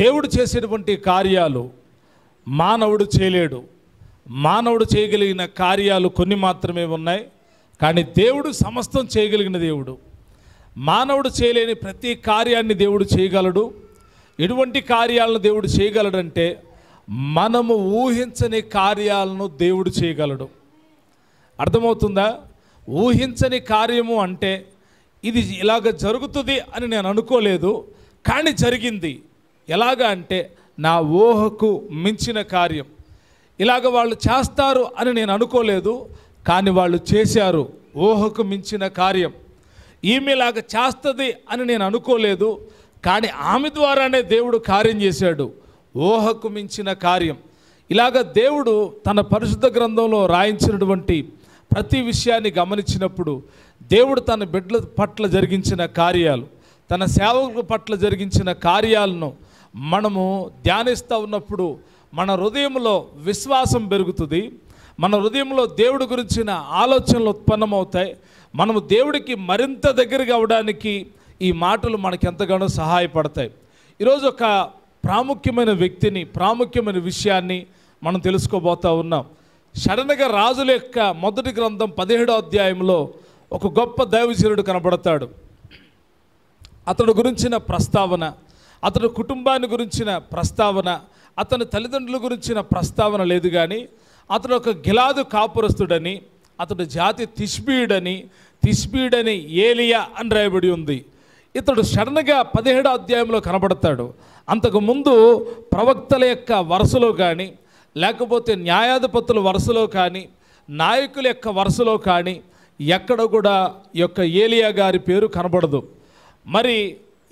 దేవుడు చేసేటువంటి కార్యాలు మానవుడు చేయలేడు మానవుడు చేయగలిగిన కార్యాలు కొన్ని మాత్రమే ఉన్నాయి కానీ దేవుడు సమస్తం చేయగలిగిన దేవుడు మానవుడు చేయలేని ప్రతి కార్యాన్ని దేవుడు చేయగలడు ఎటువంటి కార్యాలను దేవుడు చేయగలడంటే మనము ఊహించని కార్యాలను దేవుడు చేయగలడు అర్థమవుతుందా ఊహించని కార్యము అంటే ఇది ఇలాగ జరుగుతుంది అని నేను అనుకోలేదు కానీ జరిగింది ఎలాగా అంటే నా ఊహకు మించిన కార్యం ఇలాగ వాళ్ళు చేస్తారు అని నేను అనుకోలేదు కానీ వాళ్ళు చేశారు ఊహకు మించిన కార్యం ఇలాగ చేస్తుంది అని నేను అనుకోలేదు కానీ ఆమె ద్వారానే దేవుడు కార్యం చేశాడు ఊహకు మించిన కార్యం ఇలాగ దేవుడు తన పరిశుద్ధ గ్రంథంలో రాయించినటువంటి ప్రతి విషయాన్ని గమనించినప్పుడు దేవుడు తన బిడ్డల పట్ల జరిగించిన కార్యాలు తన సేవకుల పట్ల జరిగించిన కార్యాలను మనము ధ్యానిస్తూ ఉన్నప్పుడు మన హృదయంలో విశ్వాసం పెరుగుతుంది మన హృదయంలో దేవుడి గురించిన ఆలోచనలు ఉత్పన్నమవుతాయి మనము దేవుడికి మరింత దగ్గరగా అవడానికి ఈ మాటలు మనకి ఎంతగానో సహాయపడతాయి ఈరోజు ఒక ప్రాముఖ్యమైన వ్యక్తిని ప్రాముఖ్యమైన విషయాన్ని మనం తెలుసుకోబోతా ఉన్నాం శరణగ రాజుల యొక్క మొదటి గ్రంథం పదిహేడో అధ్యాయంలో ఒక గొప్ప దైవజనుడు కనబడతాడు అతడు గురించిన ప్రస్తావన అతని కుటుంబాన్ని గురించిన ప్రస్తావన అతని తల్లిదండ్రుల గురించిన ప్రస్తావన లేదు కానీ అతను ఒక గిలాదు కాపురస్తుడని అతడు జాతి తిష్బీయుడని తిష్బీయుడని ఏలియా అని రాయబడి ఉంది ఇతడు సడన్గా పదిహేడో అధ్యాయంలో కనబడతాడు అంతకుముందు ప్రవక్తల యొక్క వరుసలో కానీ లేకపోతే న్యాయాధిపతుల వరుసలో కానీ నాయకుల యొక్క వరుసలో కానీ ఎక్కడ కూడా యొక్క ఏలియా గారి పేరు కనబడదు మరి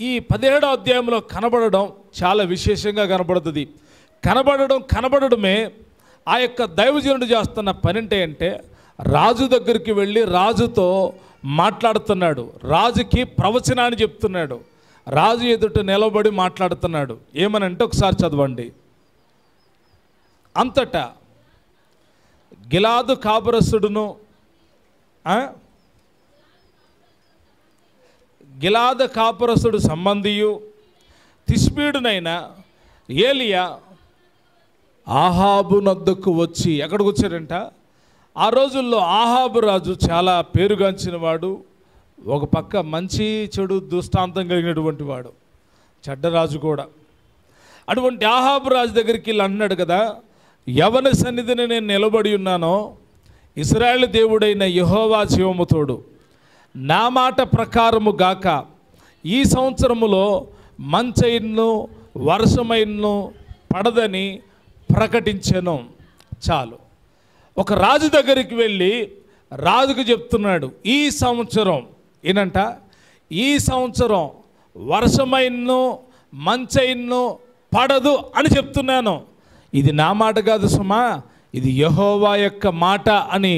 ఈ పదిహేడో అధ్యాయంలో కనబడడం చాలా విశేషంగా కనబడుతుంది కనబడడం కనబడడమే ఆ యొక్క దైవజనుడు చేస్తున్న పనింటే అంటే రాజు దగ్గరికి వెళ్ళి రాజుతో మాట్లాడుతున్నాడు రాజుకి ప్రవచనాన్ని చెప్తున్నాడు రాజు ఎదుట నిలబడి మాట్లాడుతున్నాడు ఏమనంటే ఒకసారి చదవండి అంతటా గిలాదు కాబరసుడును గిలాద కాపురసుడు సంబంధియు తిస్పీడునైన ఏలియా ఆహాబు నద్దకు వచ్చి ఎక్కడికి వచ్చాడంట ఆ రోజుల్లో ఆహాబు రాజు చాలా పేరుగాంచిన వాడు ఒక పక్క మంచి చెడు దృష్టాంతం కలిగినటువంటి వాడు చెడ్డరాజు కూడా అటువంటి ఆహాబు రాజు దగ్గరికి వెళ్ళి అన్నాడు కదా ఎవరి సన్నిధిని నేను నిలబడి ఉన్నానో ఇస్రాయల్ దేవుడైన యహోవా జీవముతోడు నా మాట ప్రకారము గాక ఈ సంవత్సరములో మంచైన్ను వర్షమైన్ను పడదని ప్రకటించను చాలు ఒక రాజు దగ్గరికి వెళ్ళి రాజుకు చెప్తున్నాడు ఈ సంవత్సరం ఏనంట ఈ సంవత్సరం వర్షమైన్ను మంచైన్ను పడదు అని చెప్తున్నాను ఇది నా మాట కాదు సుమా ఇది యహోవా యొక్క మాట అని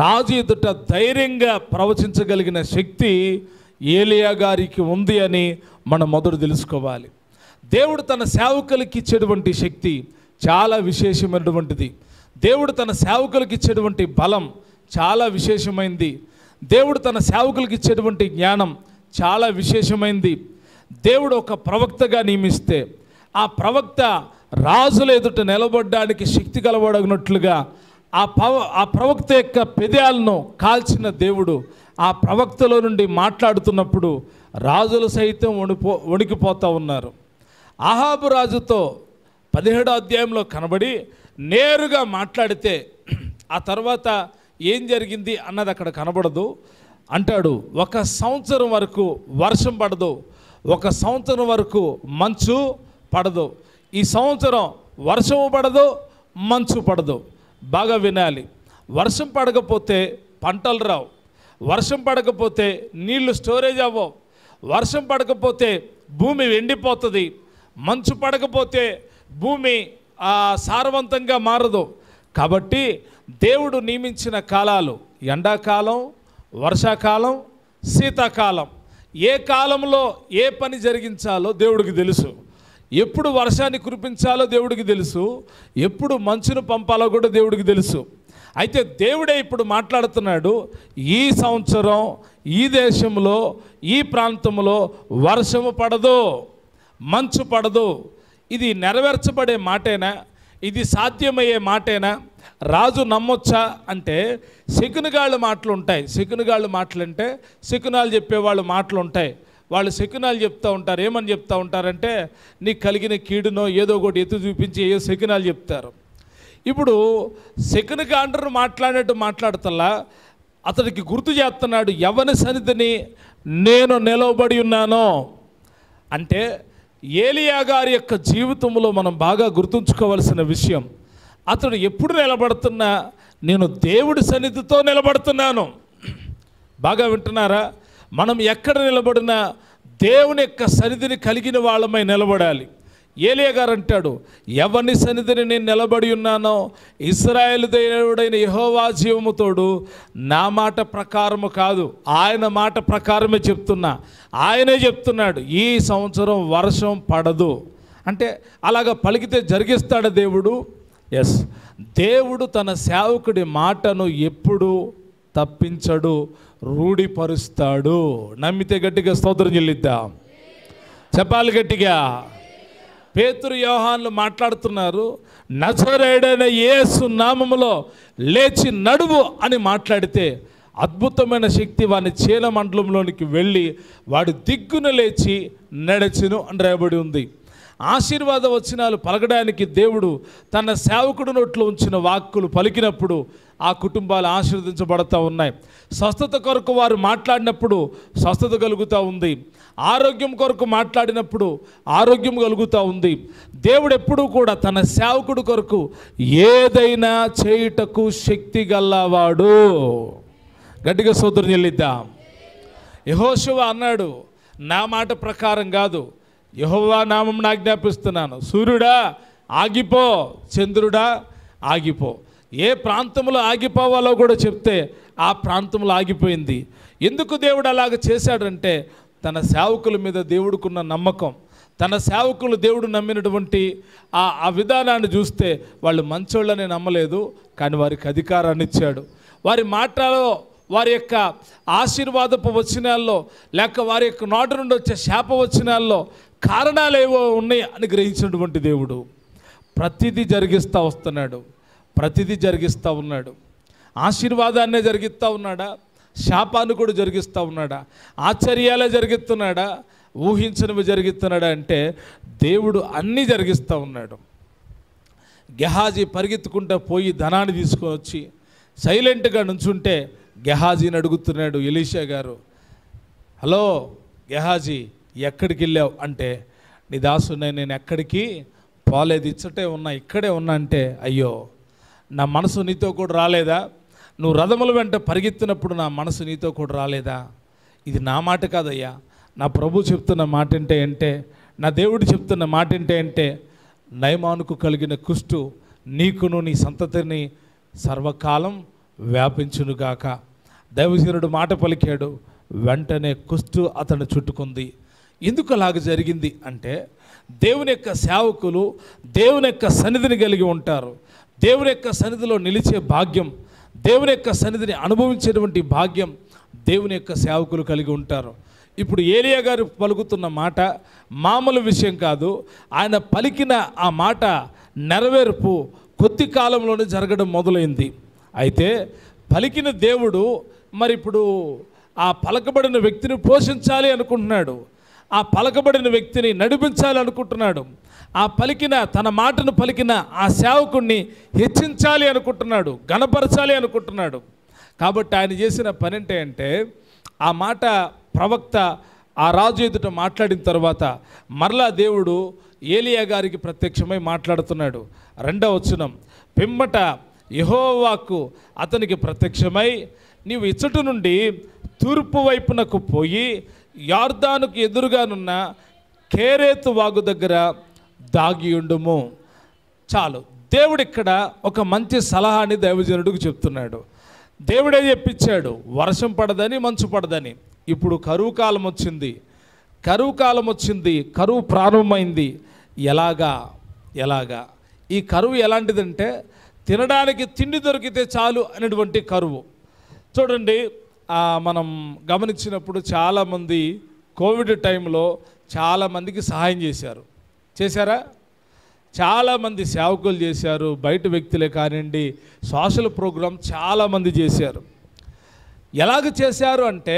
రాజు ఎదుట ధైర్యంగా ప్రవచించగలిగిన శక్తి ఏలియా గారికి ఉంది అని మనం మొదటి తెలుసుకోవాలి దేవుడు తన సేవకులకి ఇచ్చేటువంటి శక్తి చాలా విశేషమైనటువంటిది దేవుడు తన సేవకులకి ఇచ్చేటువంటి బలం చాలా విశేషమైంది దేవుడు తన సేవకులకి ఇచ్చేటువంటి జ్ఞానం చాలా విశేషమైంది దేవుడు ఒక ప్రవక్తగా నియమిస్తే ఆ ప్రవక్త రాజుల ఎదుట నిలబడడానికి శక్తి కలవడగినట్లుగా ఆ పవ ఆ ప్రవక్త యొక్క పెదయాలను కాల్చిన దేవుడు ఆ ప్రవక్తలో నుండి మాట్లాడుతున్నప్పుడు రాజులు సైతం వణిపో వణికిపోతూ ఉన్నారు ఆహాబు రాజుతో పదిహేడో అధ్యాయంలో కనబడి నేరుగా మాట్లాడితే ఆ తర్వాత ఏం జరిగింది అన్నది అక్కడ కనబడదు అంటాడు ఒక సంవత్సరం వరకు వర్షం పడదు ఒక సంవత్సరం వరకు మంచు పడదు ఈ సంవత్సరం వర్షము పడదు మంచు పడదు బాగా వినాలి వర్షం పడకపోతే పంటలు రావు వర్షం పడకపోతే నీళ్లు స్టోరేజ్ అవ్వవు వర్షం పడకపోతే భూమి ఎండిపోతుంది మంచు పడకపోతే భూమి సారవంతంగా మారదు కాబట్టి దేవుడు నియమించిన కాలాలు ఎండాకాలం వర్షాకాలం శీతాకాలం ఏ కాలంలో ఏ పని జరిగించాలో దేవుడికి తెలుసు ఎప్పుడు వర్షాన్ని కురిపించాలో దేవుడికి తెలుసు ఎప్పుడు మంచును పంపాలో కూడా దేవుడికి తెలుసు అయితే దేవుడే ఇప్పుడు మాట్లాడుతున్నాడు ఈ సంవత్సరం ఈ దేశంలో ఈ ప్రాంతంలో వర్షము పడదు మంచు పడదు ఇది నెరవేర్చబడే మాటేనా ఇది సాధ్యమయ్యే మాటేనా రాజు నమ్మొచ్చా అంటే శకునుగాళ్ళు మాటలు ఉంటాయి శకునుగాళ్ళు మాటలు అంటే శకునాలు చెప్పేవాళ్ళు మాటలు ఉంటాయి వాళ్ళు శకునాలు చెప్తూ ఉంటారు ఏమని చెప్తూ ఉంటారంటే నీకు కలిగిన కీడునో ఏదో ఒకటి ఎత్తు చూపించి ఏదో శకునాలు చెప్తారు ఇప్పుడు శకున కాండరు మాట్లాడేట్టు మాట్లాడతల్లా అతడికి గుర్తు చేస్తున్నాడు ఎవరి సన్నిధిని నేను నిలవబడి ఉన్నానో అంటే ఏలియా గారి యొక్క జీవితంలో మనం బాగా గుర్తుంచుకోవాల్సిన విషయం అతడు ఎప్పుడు నిలబడుతున్నా నేను దేవుడి సన్నిధితో నిలబడుతున్నాను బాగా వింటున్నారా మనం ఎక్కడ నిలబడినా దేవుని యొక్క సన్నిధిని కలిగిన వాళ్ళమై నిలబడాలి ఏలియా గారు అంటాడు ఎవరిని సన్నిధిని నేను నిలబడి ఉన్నానో ఇస్రాయేల్ దేవుడైన యహోవా జీవముతోడు నా మాట ప్రకారము కాదు ఆయన మాట ప్రకారమే చెప్తున్నా ఆయనే చెప్తున్నాడు ఈ సంవత్సరం వర్షం పడదు అంటే అలాగ పలికితే జరిగిస్తాడు దేవుడు ఎస్ దేవుడు తన సేవకుడి మాటను ఎప్పుడు తప్పించడు రూఢిపరుస్తాడు నమ్మితే గట్టిగా స్తోత్రం చెల్లిద్దాం చెప్పాలి గట్టిగా పేతురు వ్యవహాన్లు మాట్లాడుతున్నారు నచరేడైన ఏసు నామములో లేచి నడువు అని మాట్లాడితే అద్భుతమైన శక్తి వాని మండలంలోనికి వెళ్ళి వాడి దిగ్గున లేచి నడచిను అని రాయబడి ఉంది ఆశీర్వాద వచనాలు పలకడానికి దేవుడు తన సేవకుడు నోట్లో ఉంచిన వాక్కులు పలికినప్పుడు ఆ కుటుంబాలు ఆశీర్వదించబడతా ఉన్నాయి స్వస్థత కొరకు వారు మాట్లాడినప్పుడు స్వస్థత కలుగుతూ ఉంది ఆరోగ్యం కొరకు మాట్లాడినప్పుడు ఆరోగ్యం కలుగుతూ ఉంది దేవుడు ఎప్పుడూ కూడా తన సేవకుడు కొరకు ఏదైనా చేయుటకు శక్తి గల్లవాడు గట్టిగా సోదరుని వెళ్ళిద్దాం యహోశివ అన్నాడు నా మాట ప్రకారం కాదు యహోవా నామం ఆజ్ఞాపిస్తున్నాను సూర్యుడా ఆగిపో చంద్రుడా ఆగిపో ఏ ప్రాంతంలో ఆగిపోవాలో కూడా చెప్తే ఆ ప్రాంతంలో ఆగిపోయింది ఎందుకు దేవుడు అలాగ చేశాడంటే తన సేవకుల మీద దేవుడుకున్న నమ్మకం తన సేవకులు దేవుడు నమ్మినటువంటి ఆ ఆ విధానాన్ని చూస్తే వాళ్ళు మంచోళ్ళని నమ్మలేదు కానీ వారికి అధికారాన్ని ఇచ్చాడు వారి మాటలో వారి యొక్క ఆశీర్వాదపు వచనాల్లో లేక వారి యొక్క నోటి నుండి వచ్చే శాప వచనాల్లో కారణాలేవో ఉన్నాయి అని గ్రహించినటువంటి దేవుడు ప్రతిదీ జరిగిస్తూ వస్తున్నాడు ప్రతిదీ జరిగిస్తూ ఉన్నాడు ఆశీర్వాదాన్నే జరిగిస్తూ ఉన్నాడా శాపాన్ని కూడా జరిగిస్తూ ఉన్నాడా ఆశ్చర్యాలే జరిగిస్తున్నాడా ఊహించనివి జరిగిస్తున్నాడా అంటే దేవుడు అన్నీ జరిగిస్తూ ఉన్నాడు గెహాజీ పరిగెత్తుకుంటూ పోయి ధనాన్ని తీసుకొని వచ్చి సైలెంట్గా నుంచుంటే గెహాజీని అడుగుతున్నాడు ఎలీషా గారు హలో గెహాజీ ఎక్కడికి వెళ్ళావు అంటే నీ దాసునే నేను ఎక్కడికి పోలేదు ఇచ్చటే ఉన్నా ఇక్కడే ఉన్నా అంటే అయ్యో నా మనసు నీతో కూడా రాలేదా నువ్వు రథముల వెంట పరిగెత్తినప్పుడు నా మనసు నీతో కూడా రాలేదా ఇది నా మాట కాదయ్యా నా ప్రభు చెప్తున్న మాట ఏంటే అంటే నా దేవుడు చెప్తున్న మాట ఏంటే అంటే నయమానుకు కలిగిన కుష్టు నీకును నీ సంతతిని సర్వకాలం వ్యాపించునుగాక దైవశీరుడు మాట పలికాడు వెంటనే కుష్టు అతను చుట్టుకుంది ఎందుకు అలాగ జరిగింది అంటే దేవుని యొక్క సేవకులు దేవుని యొక్క సన్నిధిని కలిగి ఉంటారు దేవుని యొక్క సన్నిధిలో నిలిచే భాగ్యం దేవుని యొక్క సన్నిధిని అనుభవించేటువంటి భాగ్యం దేవుని యొక్క సేవకులు కలిగి ఉంటారు ఇప్పుడు ఏలియా గారు పలుకుతున్న మాట మామూలు విషయం కాదు ఆయన పలికిన ఆ మాట నెరవేర్పు కొద్ది కాలంలోనే జరగడం మొదలైంది అయితే పలికిన దేవుడు మరి ఇప్పుడు ఆ పలకబడిన వ్యక్తిని పోషించాలి అనుకుంటున్నాడు ఆ పలకబడిన వ్యక్తిని నడిపించాలనుకుంటున్నాడు ఆ పలికిన తన మాటను పలికిన ఆ సేవకుణ్ణి హెచ్చించాలి అనుకుంటున్నాడు గణపరచాలి అనుకుంటున్నాడు కాబట్టి ఆయన చేసిన పని ఏంటి అంటే ఆ మాట ప్రవక్త ఆ రాజు ఎదుట మాట్లాడిన తర్వాత మరలా దేవుడు ఏలియా గారికి ప్రత్యక్షమై మాట్లాడుతున్నాడు రెండవ వచనం పిమ్మట యహోవాకు అతనికి ప్రత్యక్షమై నీవు ఇచ్చటి నుండి తూర్పు వైపునకు పోయి యార్దానుకు ఎదురుగానున్న కేరేతు వాగు దగ్గర దాగి ఉండుము చాలు దేవుడు ఇక్కడ ఒక మంచి సలహాని దైవజనుడికి చెప్తున్నాడు దేవుడే చెప్పించాడు వర్షం పడదని మంచు పడదని ఇప్పుడు కరువు కాలం వచ్చింది కరువు కాలం వచ్చింది కరువు ప్రారంభమైంది ఎలాగా ఎలాగా ఈ కరువు ఎలాంటిదంటే తినడానికి తిండి దొరికితే చాలు అనేటువంటి కరువు చూడండి మనం గమనించినప్పుడు చాలామంది కోవిడ్ టైంలో చాలామందికి సహాయం చేశారు చేశారా చాలామంది సేవకులు చేశారు బయట వ్యక్తులే కానివ్వండి సోషల్ ప్రోగ్రాం చాలామంది చేశారు ఎలాగ చేశారు అంటే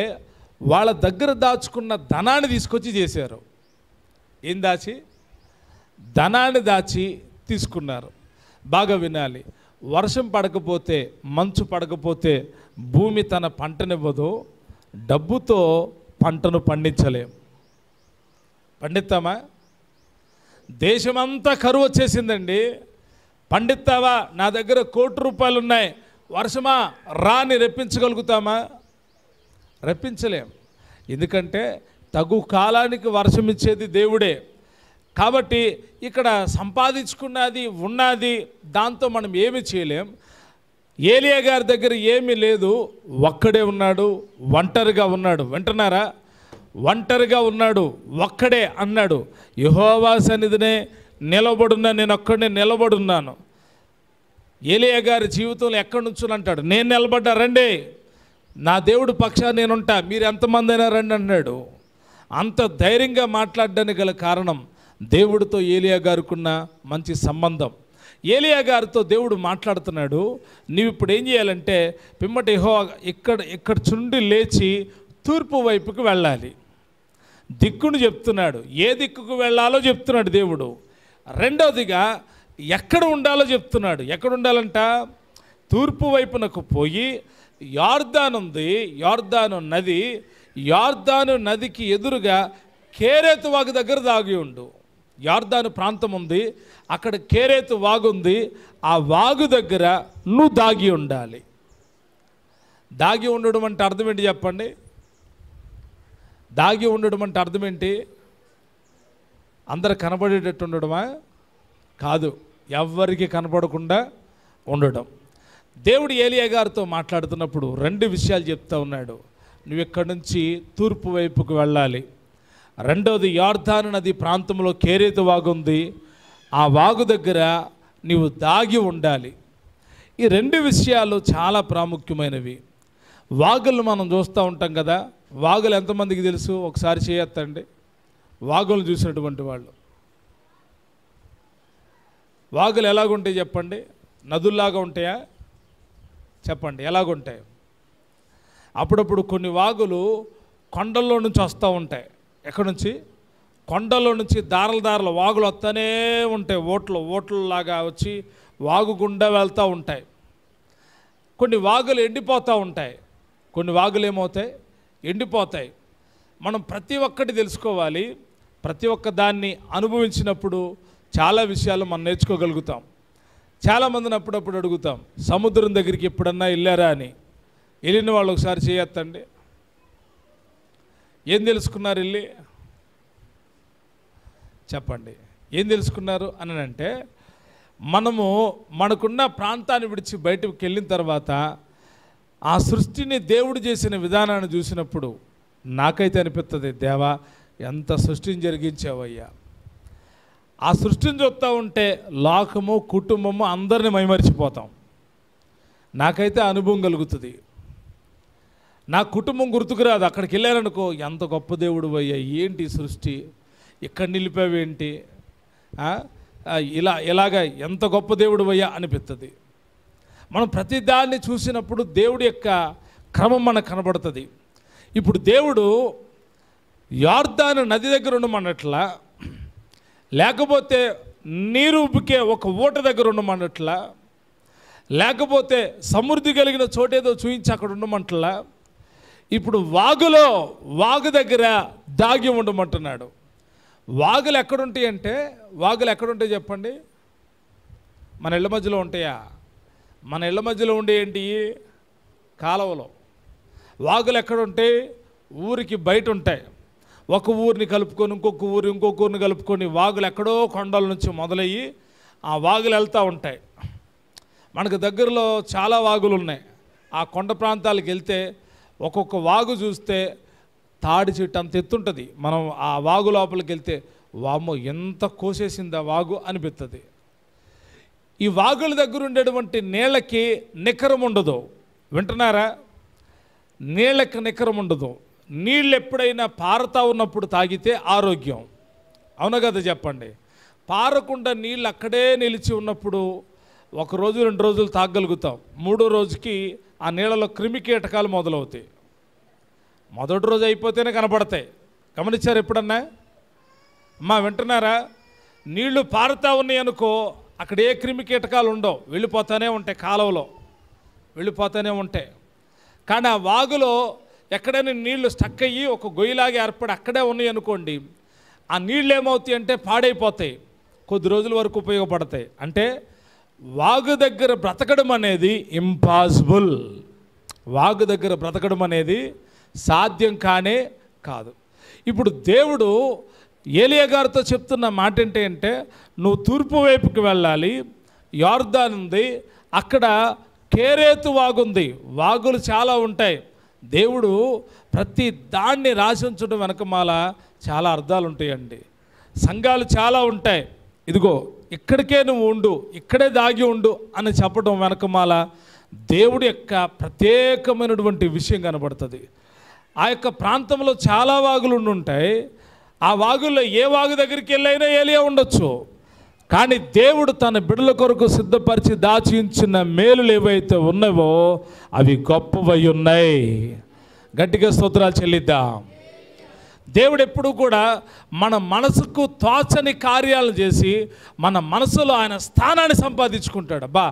వాళ్ళ దగ్గర దాచుకున్న ధనాన్ని తీసుకొచ్చి చేశారు ఏం దాచి ధనాన్ని దాచి తీసుకున్నారు బాగా వినాలి వర్షం పడకపోతే మంచు పడకపోతే భూమి తన పంటనివ్వదు డబ్బుతో పంటను పండించలేం పండిస్తామా దేశమంతా కరువు వచ్చేసిందండి పండిస్తావా నా దగ్గర కోటి రూపాయలు ఉన్నాయి వర్షమా రాని రెప్పించగలుగుతామా రెప్పించలేం ఎందుకంటే తగు కాలానికి వర్షం ఇచ్చేది దేవుడే కాబట్టి ఇక్కడ సంపాదించుకున్నది ఉన్నది దాంతో మనం ఏమి చేయలేం ఏలియా గారి దగ్గర ఏమీ లేదు ఒక్కడే ఉన్నాడు ఒంటరిగా ఉన్నాడు వింటున్నారా ఒంటరిగా ఉన్నాడు ఒక్కడే అన్నాడు యహోవా సన్నిధినే నిలబడున్నా నేను ఒక్కడే నిలబడున్నాను ఏలియా గారి జీవితంలో ఎక్కడి నుంచో అంటాడు నేను నిలబడ్డా రండి నా దేవుడు పక్షా నేనుంటా మీరు ఎంతమంది అయినా రండి అన్నాడు అంత ధైర్యంగా మాట్లాడడానికి గల కారణం దేవుడితో ఏలియా గారుకున్న మంచి సంబంధం ఏలియా గారితో దేవుడు మాట్లాడుతున్నాడు నీవు ఇప్పుడు ఏం చేయాలంటే పిమ్మట యహో ఇక్కడ ఇక్కడ చుండి లేచి తూర్పు వైపుకు వెళ్ళాలి దిక్కును చెప్తున్నాడు ఏ దిక్కుకు వెళ్ళాలో చెప్తున్నాడు దేవుడు రెండవదిగా ఎక్కడ ఉండాలో చెప్తున్నాడు ఎక్కడ ఉండాలంట తూర్పు వైపునకు పోయి యార్దాను ఉంది యార్దాను నది యార్దాను నదికి ఎదురుగా కేరేతువాకు దగ్గర దాగి ఉండు యార్దాను ప్రాంతం ఉంది అక్కడ కేరేతు వాగుంది ఆ వాగు దగ్గర నువ్వు దాగి ఉండాలి దాగి ఉండడం అంటే అర్థం ఏంటి చెప్పండి దాగి ఉండడం అంటే అర్థం ఏంటి అందరు కనబడేటట్టు ఉండడమా కాదు ఎవ్వరికి కనపడకుండా ఉండడం దేవుడు ఏలియా గారితో మాట్లాడుతున్నప్పుడు రెండు విషయాలు చెప్తా ఉన్నాడు నువ్వు ఇక్కడి నుంచి తూర్పు వైపుకు వెళ్ళాలి రెండవది యార్ధాను నది ప్రాంతంలో కేరేతు వాగు ఉంది ఆ వాగు దగ్గర నీవు దాగి ఉండాలి ఈ రెండు విషయాలు చాలా ప్రాముఖ్యమైనవి వాగులు మనం చూస్తూ ఉంటాం కదా వాగులు ఎంతమందికి తెలుసు ఒకసారి చేయొత్తండి వాగులు చూసినటువంటి వాళ్ళు వాగులు ఎలాగుంటాయి చెప్పండి నదుల్లాగా ఉంటాయా చెప్పండి ఎలాగుంటాయి అప్పుడప్పుడు కొన్ని వాగులు కొండల్లో నుంచి వస్తూ ఉంటాయి ఎక్కడి నుంచి కొండలో నుంచి దారల దారలు వాగులు వస్తూనే ఉంటాయి ఓట్లు ఓట్లలాగా వచ్చి వాగు గుండా వెళ్తూ ఉంటాయి కొన్ని వాగులు ఎండిపోతూ ఉంటాయి కొన్ని వాగులు ఏమవుతాయి ఎండిపోతాయి మనం ప్రతి ఒక్కటి తెలుసుకోవాలి ప్రతి ఒక్క దాన్ని అనుభవించినప్పుడు చాలా విషయాలు మనం నేర్చుకోగలుగుతాం చాలామందిని అప్పుడప్పుడు అడుగుతాం సముద్రం దగ్గరికి ఎప్పుడన్నా వెళ్ళారా అని వెళ్ళిన వాళ్ళు ఒకసారి చేయొత్తండి ఏం తెలుసుకున్నారు వెళ్ళి చెప్పండి ఏం తెలుసుకున్నారు అని అంటే మనము మనకున్న ప్రాంతాన్ని విడిచి బయటకు వెళ్ళిన తర్వాత ఆ సృష్టిని దేవుడు చేసిన విధానాన్ని చూసినప్పుడు నాకైతే అనిపిస్తుంది దేవ ఎంత సృష్టిని జరిగించావయ్యా ఆ సృష్టిని చూస్తూ ఉంటే లోకము కుటుంబము అందరిని మైమరిచిపోతాం నాకైతే అనుభవం కలుగుతుంది నా కుటుంబం గుర్తుకు రాదు అక్కడికి వెళ్ళారనుకో ఎంత గొప్ప దేవుడు అయ్యా ఏంటి సృష్టి ఇక్కడ నిలిపావేంటి ఇలా ఇలాగ ఎంత గొప్ప దేవుడు అయ్యా అనిపిస్తుంది మనం ప్రతిదాన్ని చూసినప్పుడు దేవుడి యొక్క క్రమం మనకు కనబడుతుంది ఇప్పుడు దేవుడు యార్దాన నది దగ్గర ఉండమన్నట్ల లేకపోతే నీరు ఉబ్బికే ఒక ఊట దగ్గర ఉండమన్నట్ల లేకపోతే సమృద్ధి కలిగిన చోటేదో చూయించి అక్కడ ఉండమంటలా ఇప్పుడు వాగులో వాగు దగ్గర దాగి ఉండమంటున్నాడు వాగులు ఎక్కడుంటాయి అంటే వాగులు ఎక్కడుంటాయి చెప్పండి మన ఇళ్ళ మధ్యలో ఉంటాయా మన ఇళ్ళ మధ్యలో ఉండే ఏంటి కాలువలో వాగులు ఎక్కడుంటాయి ఊరికి బయట ఉంటాయి ఒక ఊరిని కలుపుకొని ఇంకొక ఊరు ఇంకొక ఊరిని కలుపుకొని వాగులు ఎక్కడో కొండల నుంచి మొదలయ్యి ఆ వాగులు వెళ్తూ ఉంటాయి మనకు దగ్గరలో చాలా వాగులు ఉన్నాయి ఆ కొండ ప్రాంతాలకు వెళ్తే ఒక్కొక్క వాగు చూస్తే తాడి చెట్టు అంత ఎత్తుంటుంది మనం ఆ వాగు లోపలికి వెళ్తే వామ్మ ఎంత కోసేసింది ఆ వాగు అనిపిస్తుంది ఈ వాగుల దగ్గర ఉండేటువంటి నీళ్ళకి నికరం ఉండదు వింటున్నారా నీళ్ళకి నికరం ఉండదు నీళ్ళు ఎప్పుడైనా పారుతా ఉన్నప్పుడు తాగితే ఆరోగ్యం అవును కదా చెప్పండి పారకుండా నీళ్ళు అక్కడే నిలిచి ఉన్నప్పుడు ఒక రోజు రెండు రోజులు తాగలుగుతాం మూడో రోజుకి ఆ నీళ్ళలో క్రిమి కీటకాలు మొదలవుతాయి మొదటి రోజు అయిపోతేనే కనపడతాయి గమనించారు ఎప్పుడన్నా అమ్మా వింటున్నారా నీళ్లు పారుతా ఉన్నాయి అనుకో అక్కడ ఏ క్రిమి కీటకాలు ఉండవు వెళ్ళిపోతూనే ఉంటాయి కాలువలో వెళ్ళిపోతూనే ఉంటాయి కానీ ఆ వాగులో ఎక్కడైనా నీళ్లు స్టక్ అయ్యి ఒక గొయ్యిలాగా ఏర్పడి అక్కడే ఉన్నాయి అనుకోండి ఆ నీళ్ళు ఏమవుతాయి అంటే పాడైపోతాయి కొద్ది రోజుల వరకు ఉపయోగపడతాయి అంటే వాగు దగ్గర బ్రతకడం అనేది ఇంపాసిబుల్ వాగు దగ్గర బ్రతకడం అనేది సాధ్యం కానే కాదు ఇప్పుడు దేవుడు ఏలియా గారితో చెప్తున్న మాట ఏంటి అంటే నువ్వు తూర్పు వైపుకి వెళ్ళాలి యార్దాన్ ఉంది అక్కడ కేరేతు వాగుంది వాగులు చాలా ఉంటాయి దేవుడు ప్రతి దాన్ని రాశించడం వెనక మాల చాలా అర్థాలు ఉంటాయండి సంఘాలు చాలా ఉంటాయి ఇదిగో ఇక్కడికే నువ్వు ఉండు ఇక్కడే దాగి ఉండు అని చెప్పడం వెనకమాల దేవుడి యొక్క ప్రత్యేకమైనటువంటి విషయం కనబడుతుంది ఆ యొక్క ప్రాంతంలో చాలా వాగులు ఉంటాయి ఆ వాగుల్లో ఏ వాగు దగ్గరికి వెళ్ళైనా ఏలియా ఉండొచ్చు కానీ దేవుడు తన బిడ్డల కొరకు సిద్ధపరిచి దాచించిన మేలులు ఏవైతే ఉన్నావో అవి గొప్పవై ఉన్నాయి గట్టిగా స్తోత్రాలు చెల్లిద్దాం దేవుడు ఎప్పుడు కూడా మన మనసుకు తోచని కార్యాలు చేసి మన మనసులో ఆయన స్థానాన్ని సంపాదించుకుంటాడు అబ్బా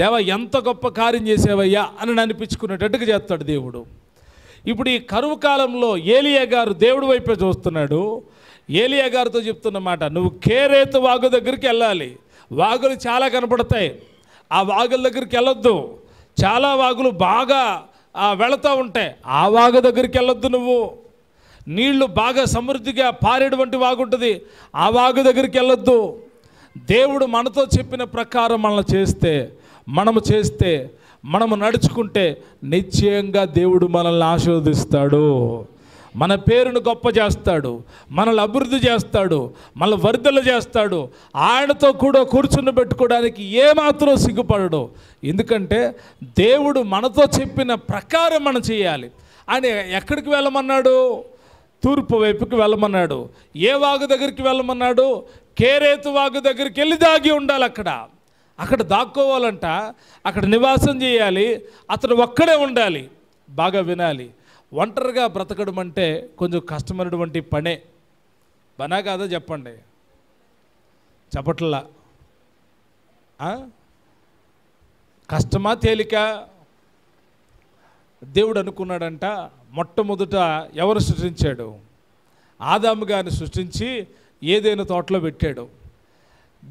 దేవ ఎంత గొప్ప కార్యం చేసేవయ్యా అని అనిపించుకునేటట్టుగా చేస్తాడు దేవుడు ఇప్పుడు ఈ కరువు కాలంలో ఏలియా గారు దేవుడి వైపే చూస్తున్నాడు ఏలియా గారితో చెప్తున్న మాట నువ్వు కేరేతు వాగు దగ్గరికి వెళ్ళాలి వాగులు చాలా కనపడతాయి ఆ వాగుల దగ్గరికి వెళ్ళొద్దు చాలా వాగులు బాగా వెళుతూ ఉంటాయి ఆ వాగు దగ్గరికి వెళ్ళొద్దు నువ్వు నీళ్లు బాగా సమృద్ధిగా పారేటువంటి వాగు ఉంటుంది ఆ వాగు దగ్గరికి వెళ్ళొద్దు దేవుడు మనతో చెప్పిన ప్రకారం మనల్ని చేస్తే మనము చేస్తే మనము నడుచుకుంటే నిశ్చయంగా దేవుడు మనల్ని ఆశీర్వదిస్తాడు మన పేరును గొప్ప చేస్తాడు మనల్ని అభివృద్ధి చేస్తాడు మనల్ని వరిదలు చేస్తాడు ఆయనతో కూడా కూర్చుని పెట్టుకోవడానికి ఏమాత్రం సిగ్గుపడడు ఎందుకంటే దేవుడు మనతో చెప్పిన ప్రకారం మనం చేయాలి ఆయన ఎక్కడికి వెళ్ళమన్నాడు తూర్పు వైపుకి వెళ్ళమన్నాడు ఏ వాగు దగ్గరికి వెళ్ళమన్నాడు కేరేతు వాగు దగ్గరికి వెళ్ళి దాగి ఉండాలి అక్కడ అక్కడ దాక్కోవాలంట అక్కడ నివాసం చేయాలి అతడు ఒక్కడే ఉండాలి బాగా వినాలి ఒంటరిగా బ్రతకడం అంటే కొంచెం కష్టమైనటువంటి పనే బనా కాదా చెప్పండి చెప్పట్లా కష్టమా తేలిక దేవుడు అనుకున్నాడంట మొట్టమొదట ఎవరు సృష్టించాడు ఆదాము గారిని సృష్టించి ఏదైనా తోటలో పెట్టాడు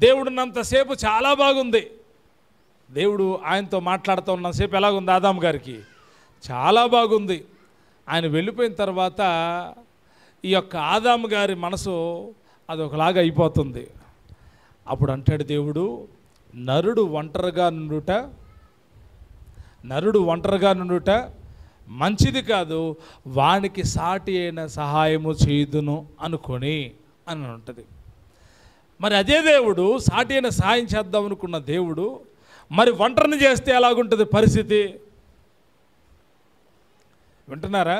దేవుడు నంతసేపు చాలా బాగుంది దేవుడు ఆయనతో మాట్లాడుతూ ఉన్నంతసేపు ఎలాగుంది ఆదాము గారికి చాలా బాగుంది ఆయన వెళ్ళిపోయిన తర్వాత ఈ యొక్క ఆదాము గారి మనసు అది ఒకలాగా అయిపోతుంది అప్పుడు అంటాడు దేవుడు నరుడు ఒంటరిగా నుండుట నరుడు ఒంటరిగా నుండుట మంచిది కాదు వానికి సాటి అయిన సహాయము చేయుదును అనుకొని అని ఉంటుంది మరి అదే దేవుడు సాటి అయిన సహాయం చేద్దాం అనుకున్న దేవుడు మరి వంటని చేస్తే ఎలాగుంటుంది పరిస్థితి వింటున్నారా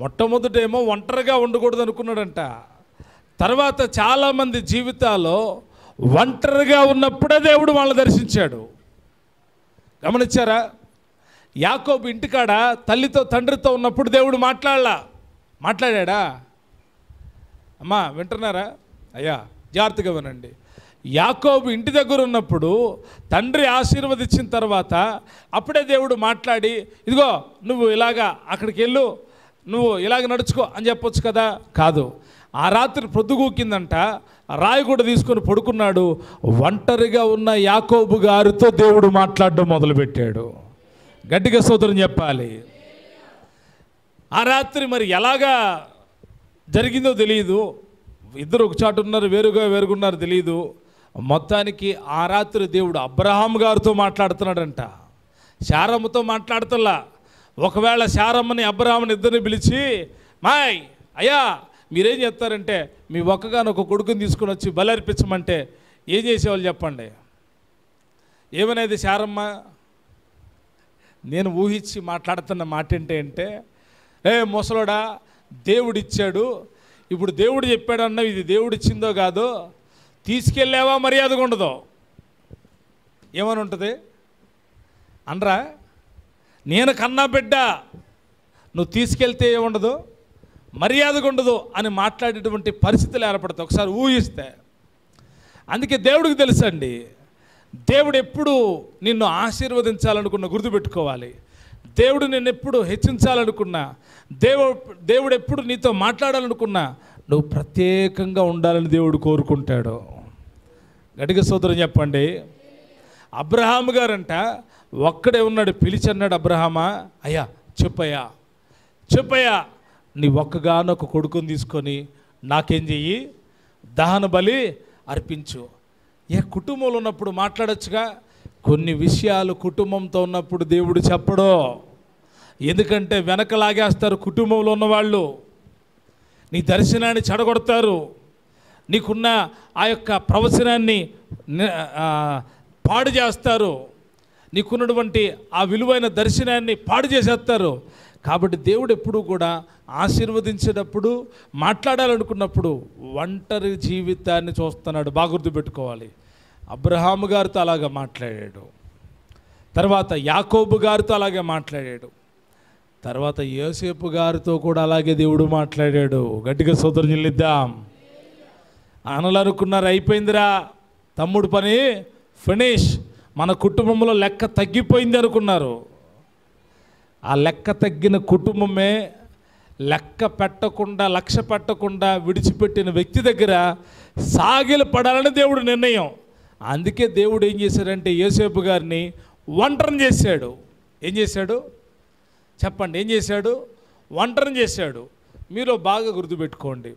మొట్టమొదటేమో ఒంటరిగా ఉండకూడదు అనుకున్నాడంట తర్వాత చాలామంది జీవితాల్లో ఒంటరిగా ఉన్నప్పుడే దేవుడు వాళ్ళని దర్శించాడు గమనించారా యాకోబు ఇంటికాడ తల్లితో తండ్రితో ఉన్నప్పుడు దేవుడు మాట్లాడలా మాట్లాడా అమ్మా వింటున్నారా అయ్యా జాగ్రత్తగా వినండి యాకోబు ఇంటి దగ్గర ఉన్నప్పుడు తండ్రి ఆశీర్వదించిన తర్వాత అప్పుడే దేవుడు మాట్లాడి ఇదిగో నువ్వు ఇలాగా అక్కడికి వెళ్ళు నువ్వు ఇలాగ నడుచుకో అని చెప్పొచ్చు కదా కాదు ఆ రాత్రి పొద్దుగూకిందంట రాయి కూడా తీసుకొని పడుకున్నాడు ఒంటరిగా ఉన్న యాకోబు గారితో దేవుడు మాట్లాడడం మొదలుపెట్టాడు గట్టిగా సోదరుని చెప్పాలి ఆ రాత్రి మరి ఎలాగా జరిగిందో తెలియదు ఇద్దరు ఒక చాటు ఉన్నారు వేరుగా వేరుగున్నారు తెలియదు మొత్తానికి ఆ రాత్రి దేవుడు అబ్రహాం గారితో మాట్లాడుతున్నాడంట శారమ్మతో మాట్లాడుతున్నా ఒకవేళ శారమ్మని అబ్రహాంని ఇద్దరిని పిలిచి మాయ్ అయ్యా మీరేం చెప్తారంటే మీ ఒక్కగానొక్క కొడుకుని తీసుకుని వచ్చి బలర్పించమంటే ఏం చేసేవాళ్ళు చెప్పండి ఏమనేది శారమ్మ నేను ఊహించి మాట్లాడుతున్న మాట ఏంటంటే ఏ ముసలోడా దేవుడిచ్చాడు ఇప్పుడు దేవుడు చెప్పాడు అన్న ఇది దేవుడిచ్చిందో కాదో తీసుకెళ్ళావా మర్యాదగా ఉండదు ఏమని ఉంటుంది అనరా నేను కన్నా బిడ్డ నువ్వు తీసుకెళ్తే ఏముండదు మర్యాదగా ఉండదు అని మాట్లాడేటువంటి పరిస్థితులు ఏర్పడతాయి ఒకసారి ఊహిస్తే అందుకే దేవుడికి తెలుసండి దేవుడు ఎప్పుడు నిన్ను ఆశీర్వదించాలనుకున్న గుర్తుపెట్టుకోవాలి దేవుడు నిన్ను ఎప్పుడు హెచ్చించాలనుకున్నా దేవు దేవుడు ఎప్పుడు నీతో మాట్లాడాలనుకున్నా నువ్వు ప్రత్యేకంగా ఉండాలని దేవుడు కోరుకుంటాడు గడిగ సోదరం చెప్పండి అబ్రహాం గారంట ఒక్కడే ఉన్నాడు పిలిచి అన్నాడు అబ్రహామా అయ్యా చెప్పయ్యా చెప్పయ్యా నీ ఒక్కగానొక కొడుకుని తీసుకొని నాకేం చెయ్యి దహన బలి అర్పించు ఏ కుటుంబంలో ఉన్నప్పుడు మాట్లాడచ్చుగా కొన్ని విషయాలు కుటుంబంతో ఉన్నప్పుడు దేవుడు చెప్పడో ఎందుకంటే వెనక లాగేస్తారు కుటుంబంలో ఉన్నవాళ్ళు నీ దర్శనాన్ని చెడగొడతారు నీకున్న ఆ యొక్క ప్రవచనాన్ని పాడు చేస్తారు నీకున్నటువంటి ఆ విలువైన దర్శనాన్ని పాడు చేసేస్తారు కాబట్టి దేవుడు ఎప్పుడు కూడా ఆశీర్వదించేటప్పుడు మాట్లాడాలనుకున్నప్పుడు ఒంటరి జీవితాన్ని చూస్తున్నాడు బాగా గుర్తుపెట్టుకోవాలి అబ్రహాము గారితో అలాగే మాట్లాడాడు తర్వాత యాకోబు గారితో అలాగే మాట్లాడాడు తర్వాత యోసేపు గారితో కూడా అలాగే దేవుడు మాట్లాడాడు గట్టిగా సోదరు చెల్లిద్దాం అనలు అనుకున్నారు అయిపోయిందిరా తమ్ముడు పని ఫినిష్ మన కుటుంబంలో లెక్క తగ్గిపోయింది అనుకున్నారు ఆ లెక్క తగ్గిన కుటుంబమే లెక్క పెట్టకుండా లక్ష్య పెట్టకుండా విడిచిపెట్టిన వ్యక్తి దగ్గర సాగిలు పడాలని దేవుడు నిర్ణయం అందుకే దేవుడు ఏం చేశాడంటే యోసేపు గారిని వంటరం చేశాడు ఏం చేశాడు చెప్పండి ఏం చేశాడు వంటరం చేశాడు మీరు బాగా గుర్తుపెట్టుకోండి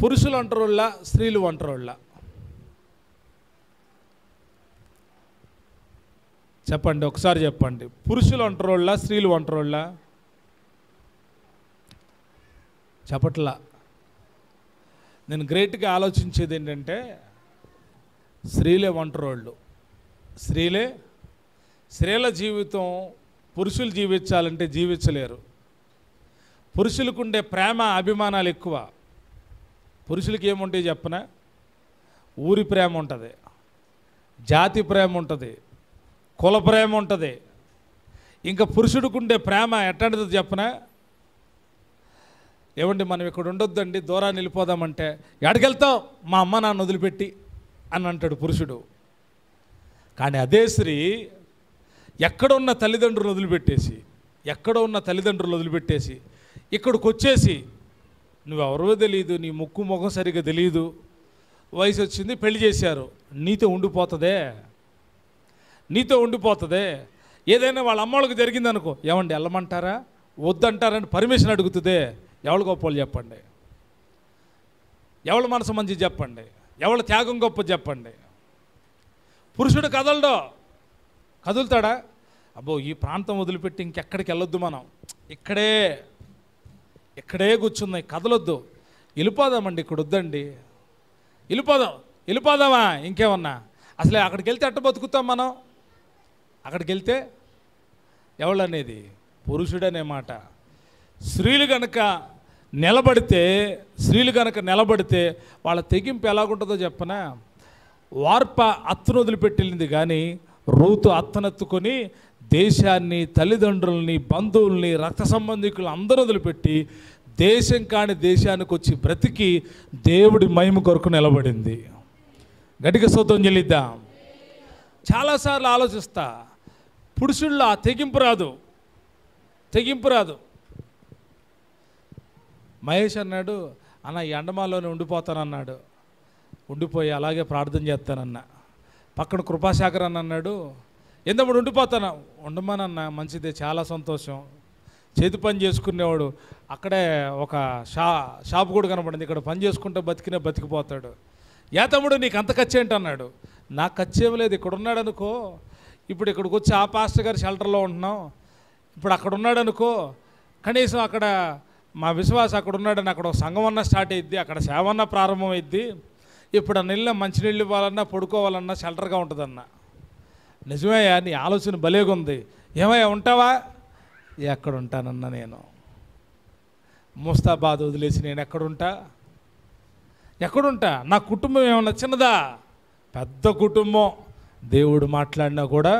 పురుషులు ఒంటరోళ్ళ స్త్రీలు ఒంటరోళ్ళ చెప్పండి ఒకసారి చెప్పండి పురుషులు ఒంటరోళ్ళ స్త్రీలు ఒంటరోళ్ళ చెప్పట్లా నేను గ్రేట్గా ఆలోచించేది ఏంటంటే స్త్రీలే ఒంటరోళ్ళు స్త్రీలే స్త్రీల జీవితం పురుషులు జీవించాలంటే జీవించలేరు పురుషులకు ఉండే ప్రేమ అభిమానాలు ఎక్కువ పురుషులకి ఏముంటాయి చెప్పనా ఊరి ప్రేమ ఉంటుంది జాతి ప్రేమ ఉంటుంది కుల ప్రేమ ఉంటుంది ఇంకా ఉండే ప్రేమ ఎట్లాంటిదో చెప్పనా ఏమండి మనం ఇక్కడ ఉండొద్దండి దూరాన్ని వెళ్ళిపోదామంటే ఎడకెళ్తావు మా అమ్మ నాన్న వదిలిపెట్టి అని అంటాడు పురుషుడు కానీ అదే స్త్రీ ఎక్కడ ఉన్న తల్లిదండ్రులు వదిలిపెట్టేసి ఎక్కడ ఉన్న తల్లిదండ్రులు వదిలిపెట్టేసి ఇక్కడికి వచ్చేసి నువ్వెవరో తెలియదు నీ ముక్కు ముఖం సరిగ్గా తెలియదు వయసు వచ్చింది పెళ్లి చేశారు నీతో ఉండిపోతుందే నీతో ఉండిపోతుంది ఏదైనా వాళ్ళ అమ్మోళ్ళకి జరిగింది అనుకో ఏమండి వెళ్ళమంటారా వద్దంటారని పర్మిషన్ అడుగుతుంది ఎవరు గొప్పలు చెప్పండి ఎవరి మనసు మంచి చెప్పండి ఎవరి త్యాగం గొప్ప చెప్పండి పురుషుడు కదలడో కదులుతాడా అబ్బో ఈ ప్రాంతం వదిలిపెట్టి ఇంకెక్కడికి వెళ్ళొద్దు మనం ఇక్కడే ఇక్కడే కూర్చున్నాయి కదలొద్దు వెళ్ళిపోదామండి ఇక్కడ వద్దండి వెళ్ళిపోదాం వెళ్ళిపోదామా ఇంకేమన్నా అసలే అక్కడికి వెళ్తే అట్ట బతుకుతాం మనం అక్కడికి వెళ్తే ఎవళ్ళనేది పురుషుడనే మాట స్త్రీలు కనుక నిలబడితే స్త్రీలు కనుక నిలబడితే వాళ్ళ తెగింపు ఎలాగుంటుందో చెప్పనా వార్ప అత్తను వదిలిపెట్టింది కానీ రూతు అత్తనెత్తుకొని దేశాన్ని తల్లిదండ్రుల్ని బంధువుల్ని రక్త సంబంధికులు అందరూ వదిలిపెట్టి దేశం కాని దేశానికి వచ్చి బ్రతికి దేవుడి మహిమ కొరకు నిలబడింది గటిక సోతం చెల్లిద్దాం చాలాసార్లు ఆలోచిస్తా పురుషుల్లో తెగింపు రాదు తెగింపు రాదు మహేష్ అన్నాడు అన్న ఈ ఎండమాల్లోనే ఉండిపోతానన్నాడు ఉండిపోయి అలాగే ప్రార్థన చేస్తానన్న పక్కన కృపాశాఖర్ అని అన్నాడు ఎందుకు ఉండిపోతాను ఉండమానన్న మంచిదే చాలా సంతోషం చేతి పని చేసుకునేవాడు అక్కడే ఒక షా షాప్ కూడా కనపడింది ఇక్కడ పని చేసుకుంటే బతికినే బతికిపోతాడు ఏ తమ్ముడు నీకు అంత ఖర్చు ఏంటన్నాడు నాకు ఖర్చు లేదు ఇక్కడ ఉన్నాడనుకో ఇప్పుడు ఇక్కడికి వచ్చి ఆ పాస్టర్ గారి షెల్టర్లో ఉంటున్నాం ఇప్పుడు అక్కడ ఉన్నాడు అనుకో కనీసం అక్కడ మా విశ్వాస అక్కడ ఉన్నాడని అక్కడ సంఘం అన్న స్టార్ట్ అయ్యిద్ది అక్కడ సేవ అన్న ప్రారంభం ఇప్పుడు ఆ నీళ్ళ మంచినీళ్ళు ఇవ్వాలన్నా పడుకోవాలన్నా షెల్టర్గా ఉంటుందన్న నిజమే నీ ఆలోచన భలేగుంది ఏమయ్యా ఉంటావా ఎక్కడ ఉంటానన్న నేను ముస్తాబాద్ వదిలేసి నేను ఎక్కడుంటా ఎక్కడుంటా నా కుటుంబం ఏమన్నా చిన్నదా పెద్ద కుటుంబం దేవుడు మాట్లాడినా కూడా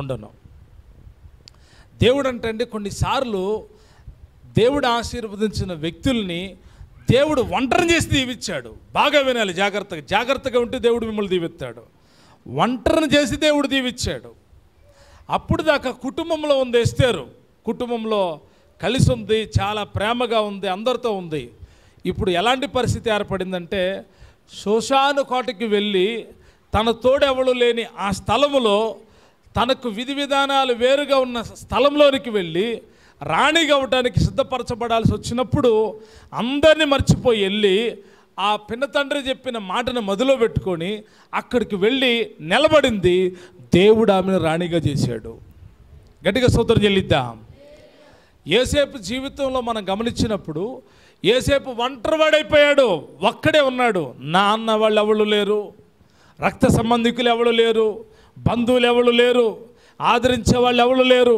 ఉండను దేవుడు అంటే అండి కొన్నిసార్లు దేవుడు ఆశీర్వదించిన వ్యక్తుల్ని దేవుడు ఒంటరిని చేసి దీవిచ్చాడు బాగా వినాలి జాగ్రత్తగా జాగ్రత్తగా ఉంటే దేవుడు మిమ్మల్ని దీవిస్తాడు ఒంటరిని చేసి దేవుడు దీవిచ్చాడు అప్పుడు దాకా కుటుంబంలో ఉంది ఎస్తేరు కుటుంబంలో కలిసి ఉంది చాలా ప్రేమగా ఉంది అందరితో ఉంది ఇప్పుడు ఎలాంటి పరిస్థితి ఏర్పడిందంటే శోషాను కోటకి వెళ్ళి తన తోడెవడు లేని ఆ స్థలములో తనకు విధి విధానాలు వేరుగా ఉన్న స్థలంలోనికి వెళ్ళి రాణిగా అవ్వడానికి సిద్ధపరచబడాల్సి వచ్చినప్పుడు అందరినీ మర్చిపోయి వెళ్ళి ఆ పిన్న తండ్రి చెప్పిన మాటను మదిలో పెట్టుకొని అక్కడికి వెళ్ళి నిలబడింది దేవుడు ఆమెను రాణిగా చేశాడు గట్టిగా సూత్రం చెల్లిద్దాం ఏసేపు జీవితంలో మనం గమనించినప్పుడు ఏసేపు ఒంటరివాడైపోయాడు ఒక్కడే ఉన్నాడు నా అన్న వాళ్ళు ఎవళ్ళు లేరు రక్త సంబంధికులు ఎవరు లేరు బంధువులు ఎవరు లేరు ఆదరించే వాళ్ళు ఎవరు లేరు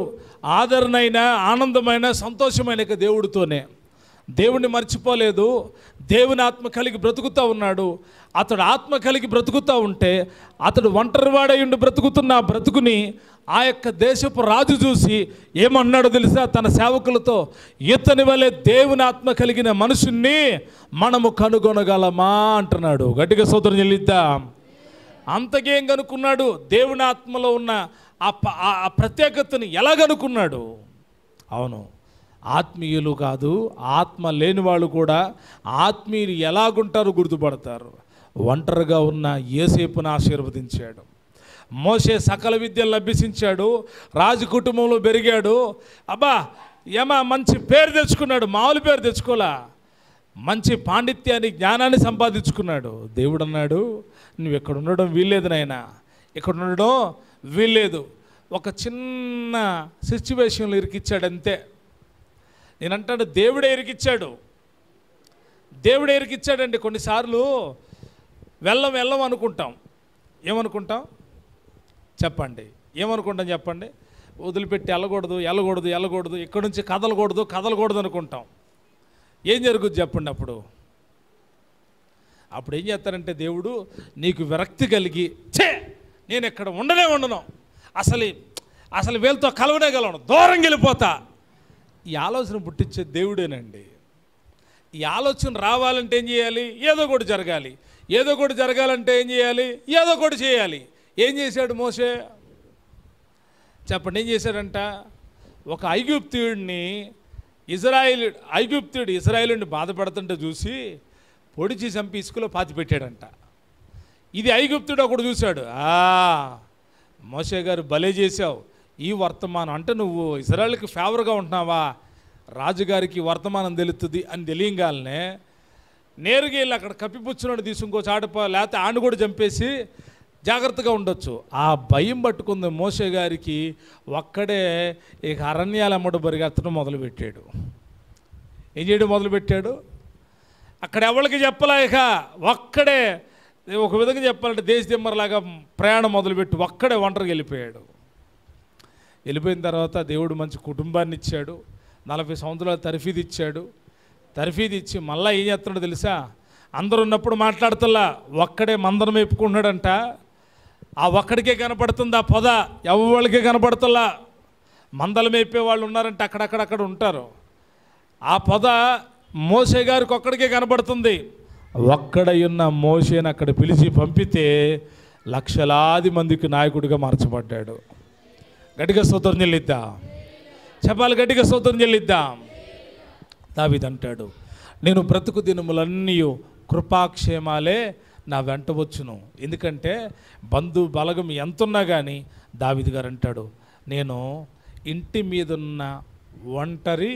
ఆదరణైన ఆనందమైన సంతోషమైన దేవుడితోనే దేవుణ్ణి మర్చిపోలేదు దేవుని ఆత్మ కలిగి బ్రతుకుతూ ఉన్నాడు అతడు ఆత్మ కలిగి బ్రతుకుతూ ఉంటే అతడు ఒంటరివాడై ఉండి బ్రతుకుతున్న బ్రతుకుని ఆ యొక్క దేశపు రాజు చూసి ఏమన్నాడో తెలుసా తన సేవకులతో ఇతని వలె దేవుని ఆత్మ కలిగిన మనుషుణ్ణి మనము కనుగొనగలమా అంటున్నాడు గట్టిగా సోదరు చెల్లిద్దాం అంతకేం కనుక్కున్నాడు దేవుని ఆత్మలో ఉన్న ఆ ప్రత్యేకతను ఎలా కనుక్కున్నాడు అవును ఆత్మీయులు కాదు ఆత్మ లేని వాళ్ళు కూడా ఆత్మీయులు ఎలాగుంటారు గుర్తుపడతారు ఒంటరిగా ఉన్న ఏసేపును ఆశీర్వదించాడు మోసే సకల విద్యలు అభ్యసించాడు రాజు కుటుంబంలో పెరిగాడు అబ్బా ఏమా మంచి పేరు తెచ్చుకున్నాడు మామూలు పేరు తెచ్చుకోలే మంచి పాండిత్యాన్ని జ్ఞానాన్ని సంపాదించుకున్నాడు దేవుడు అన్నాడు నువ్వు ఇక్కడ ఉండడం వీల్లేదు నాయన ఇక్కడ ఉండడం వీల్లేదు ఒక చిన్న సిచ్యువేషన్లో ఇరికిచ్చాడు అంతే నేనంటాడు దేవుడే ఇరికిచ్చాడు దేవుడే ఇరికిచ్చాడండి కొన్నిసార్లు వెళ్ళం వెళ్ళం అనుకుంటాం ఏమనుకుంటాం చెప్పండి ఏమనుకుంటాం చెప్పండి వదిలిపెట్టి వెళ్ళకూడదు వెళ్ళకూడదు వెళ్ళకూడదు ఇక్కడ నుంచి కదలకూడదు కదలకూడదు అనుకుంటాం ఏం జరుగుద్ది చెప్పండి అప్పుడు అప్పుడు ఏం చేస్తారంటే దేవుడు నీకు విరక్తి కలిగి చే నేను ఇక్కడ ఉండనే ఉండను అసలు అసలు వీళ్ళతో కలవనే గలను దూరం వెళ్ళిపోతా ఈ ఆలోచన పుట్టించే దేవుడేనండి ఈ ఆలోచన రావాలంటే ఏం చేయాలి ఏదో ఒకటి జరగాలి ఏదో ఒకటి జరగాలంటే ఏం చేయాలి ఏదో ఒకటి చేయాలి ఏం చేశాడు మోసే చెప్పండి ఏం చేశాడంట ఒక ఐగుప్తుడిని ఇజ్రాయిల్ ఐగుప్తుడు ఇజ్రాయిల్ని బాధపడుతుంటే చూసి పొడిచి చంపి ఇసుకలో పాతి పెట్టాడంట ఇది ఐగుప్తుడు ఒకడు చూశాడు మోసే గారు భలే చేశావు ఈ వర్తమానం అంటే నువ్వు ఇజ్రాయల్కి ఫేవర్గా ఉంటున్నావా రాజుగారికి వర్తమానం తెలుస్తుంది అని తెలియగాలనే నేరుగా వెళ్ళి అక్కడ కప్పిపుచ్చినోడు తీసి ఇంకో లేకపోతే ఆడు కూడా చంపేసి జాగ్రత్తగా ఉండొచ్చు ఆ భయం పట్టుకున్న మోసే గారికి ఒక్కడే ఇక అరణ్యాలమ్మడు అమ్మడు బరిగెత్తడం మొదలుపెట్టాడు ఏం చేయడం మొదలుపెట్టాడు అక్కడ ఎవరికి చెప్పలేక ఒక్కడే ఒక విధంగా చెప్పాలంటే దేశ దిమ్మరలాగా ప్రయాణం మొదలుపెట్టి ఒక్కడే ఒంటరికి వెళ్ళిపోయాడు వెళ్ళిపోయిన తర్వాత దేవుడు మంచి కుటుంబాన్ని ఇచ్చాడు నలభై సంవత్సరాలు తరఫీది ఇచ్చాడు తరఫీది ఇచ్చి మళ్ళీ ఏం చేస్తున్నాడు తెలుసా అందరు ఉన్నప్పుడు మాట్లాడుతుల్లా ఒక్కడే మందరం వేపుకుంటున్నాడంట ఆ ఒక్కడికే కనపడుతుంది ఆ పొద ఎవరికే కనపడుతుల్లా మందలు మేపే వాళ్ళు ఉన్నారంటే అక్కడక్కడక్కడ ఉంటారు ఆ పొద మోసే గారికి ఒక్కడికే కనబడుతుంది ఉన్న మోసేని అక్కడ పిలిచి పంపితే లక్షలాది మందికి నాయకుడిగా మార్చబడ్డాడు గట్టిగా సూత్రం చెల్లిద్దాం చెప్పాలి గట్టిగా సూత్రం చెల్లిద్దాం దావిదంటాడు నేను బ్రతుకు దినములన్నీ కృపాక్షేమాలే నా వెంట వచ్చును ఎందుకంటే బంధు బలగం ఎంతున్నా కానీ దావిది గారు అంటాడు నేను ఇంటి మీదున్న ఒంటరి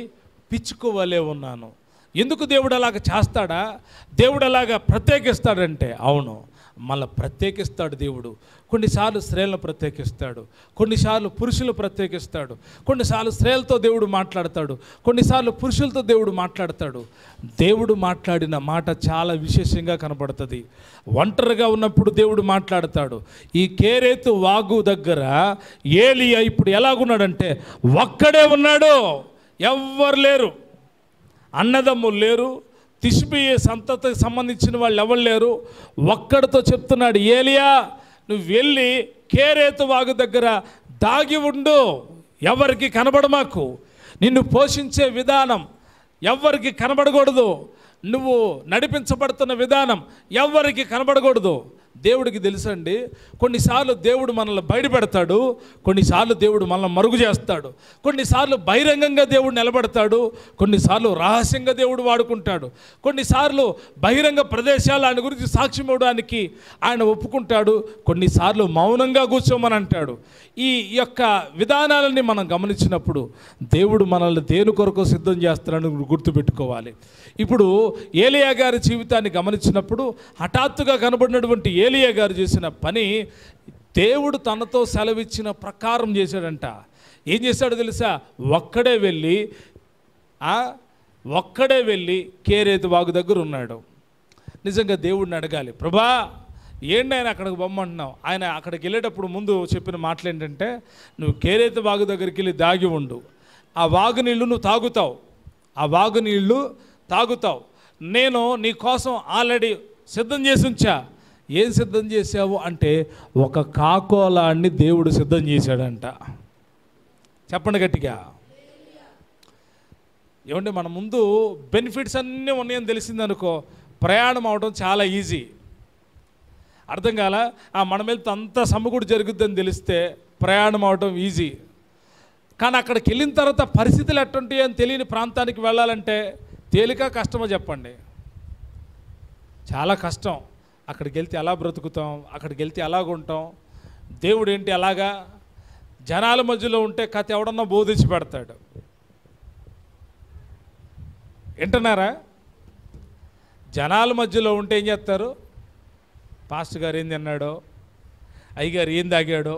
పిచ్చుకోవలే ఉన్నాను ఎందుకు దేవుడు అలాగ చేస్తాడా దేవుడు అలాగ ప్రత్యేకిస్తాడంటే అవును మళ్ళీ ప్రత్యేకిస్తాడు దేవుడు కొన్నిసార్లు స్త్రీలను ప్రత్యేకిస్తాడు కొన్నిసార్లు పురుషులు ప్రత్యేకిస్తాడు కొన్నిసార్లు స్త్రీలతో దేవుడు మాట్లాడతాడు కొన్నిసార్లు పురుషులతో దేవుడు మాట్లాడతాడు దేవుడు మాట్లాడిన మాట చాలా విశేషంగా కనబడుతుంది ఒంటరిగా ఉన్నప్పుడు దేవుడు మాట్లాడతాడు ఈ కేరేతు వాగు దగ్గర ఏలియా ఇప్పుడు ఎలాగున్నాడంటే ఒక్కడే ఉన్నాడు ఎవ్వరు లేరు అన్నదమ్ములు లేరు తిసిపోయే సంతతి సంబంధించిన వాళ్ళు ఎవరు లేరు ఒక్కడితో చెప్తున్నాడు ఏలియా నువ్వు వెళ్ళి కేరేతు వాగు దగ్గర దాగి ఉండు ఎవరికి కనబడమాకు నిన్ను పోషించే విధానం ఎవరికి కనబడకూడదు నువ్వు నడిపించబడుతున్న విధానం ఎవరికి కనబడకూడదు దేవుడికి తెలుసండి కొన్నిసార్లు దేవుడు మనల్ని బయటపెడతాడు కొన్నిసార్లు దేవుడు మనల్ని మరుగు చేస్తాడు కొన్నిసార్లు బహిరంగంగా దేవుడు నిలబడతాడు కొన్నిసార్లు రహస్యంగా దేవుడు వాడుకుంటాడు కొన్నిసార్లు బహిరంగ ప్రదేశాలు ఆయన గురించి సాక్ష్యం ఇవ్వడానికి ఆయన ఒప్పుకుంటాడు కొన్నిసార్లు మౌనంగా కూర్చోమని అంటాడు ఈ యొక్క విధానాలన్నీ మనం గమనించినప్పుడు దేవుడు మనల్ని దేని కొరకు సిద్ధం చేస్తున్నాడని గుర్తుపెట్టుకోవాలి ఇప్పుడు ఏలియా గారి జీవితాన్ని గమనించినప్పుడు హఠాత్తుగా కనబడినటువంటి ఏలియా గారు చేసిన పని దేవుడు తనతో సెలవిచ్చిన ప్రకారం చేశాడంట ఏం చేశాడు తెలుసా ఒక్కడే వెళ్ళి ఒక్కడే వెళ్ళి కేరేతి వాగు దగ్గర ఉన్నాడు నిజంగా దేవుడిని అడగాలి ప్రభా ఏంటి ఆయన అక్కడికి బొమ్మంటున్నావు ఆయన అక్కడికి వెళ్ళేటప్పుడు ముందు చెప్పిన మాటలు ఏంటంటే నువ్వు కేరేతి వాగు దగ్గరికి వెళ్ళి దాగి ఉండు ఆ వాగు నీళ్లు నువ్వు తాగుతావు ఆ వాగు నీళ్లు తాగుతావు నేను నీ కోసం ఆల్రెడీ సిద్ధం చేసి ఉంచా ఏం సిద్ధం చేశావు అంటే ఒక కాకోలాన్ని దేవుడు సిద్ధం చేశాడంట చెప్పండి గట్టిగా ఏమంటే మన ముందు బెనిఫిట్స్ అన్నీ ఉన్నాయని తెలిసిందనుకో ప్రయాణం అవడం చాలా ఈజీ అర్థం కాల ఆ మనం వెళ్తే అంత సమకూడు జరుగుద్దని తెలిస్తే ప్రయాణం అవడం ఈజీ కానీ అక్కడికి వెళ్ళిన తర్వాత పరిస్థితులు ఎట్టుంటాయి అని తెలియని ప్రాంతానికి వెళ్ళాలంటే తేలిక కష్టమో చెప్పండి చాలా కష్టం అక్కడికి వెళ్తే ఎలా బ్రతుకుతాం అక్కడికి వెళ్తే ఎలాగ ఉంటాం దేవుడు ఏంటి అలాగా జనాల మధ్యలో ఉంటే కథ ఎవడన్నా బోధించి పెడతాడు వింటున్నారా జనాల మధ్యలో ఉంటే ఏం చేస్తారు పాస్టర్ గారు ఏం తిన్నాడో అయ్యగారు ఏం తాగాడో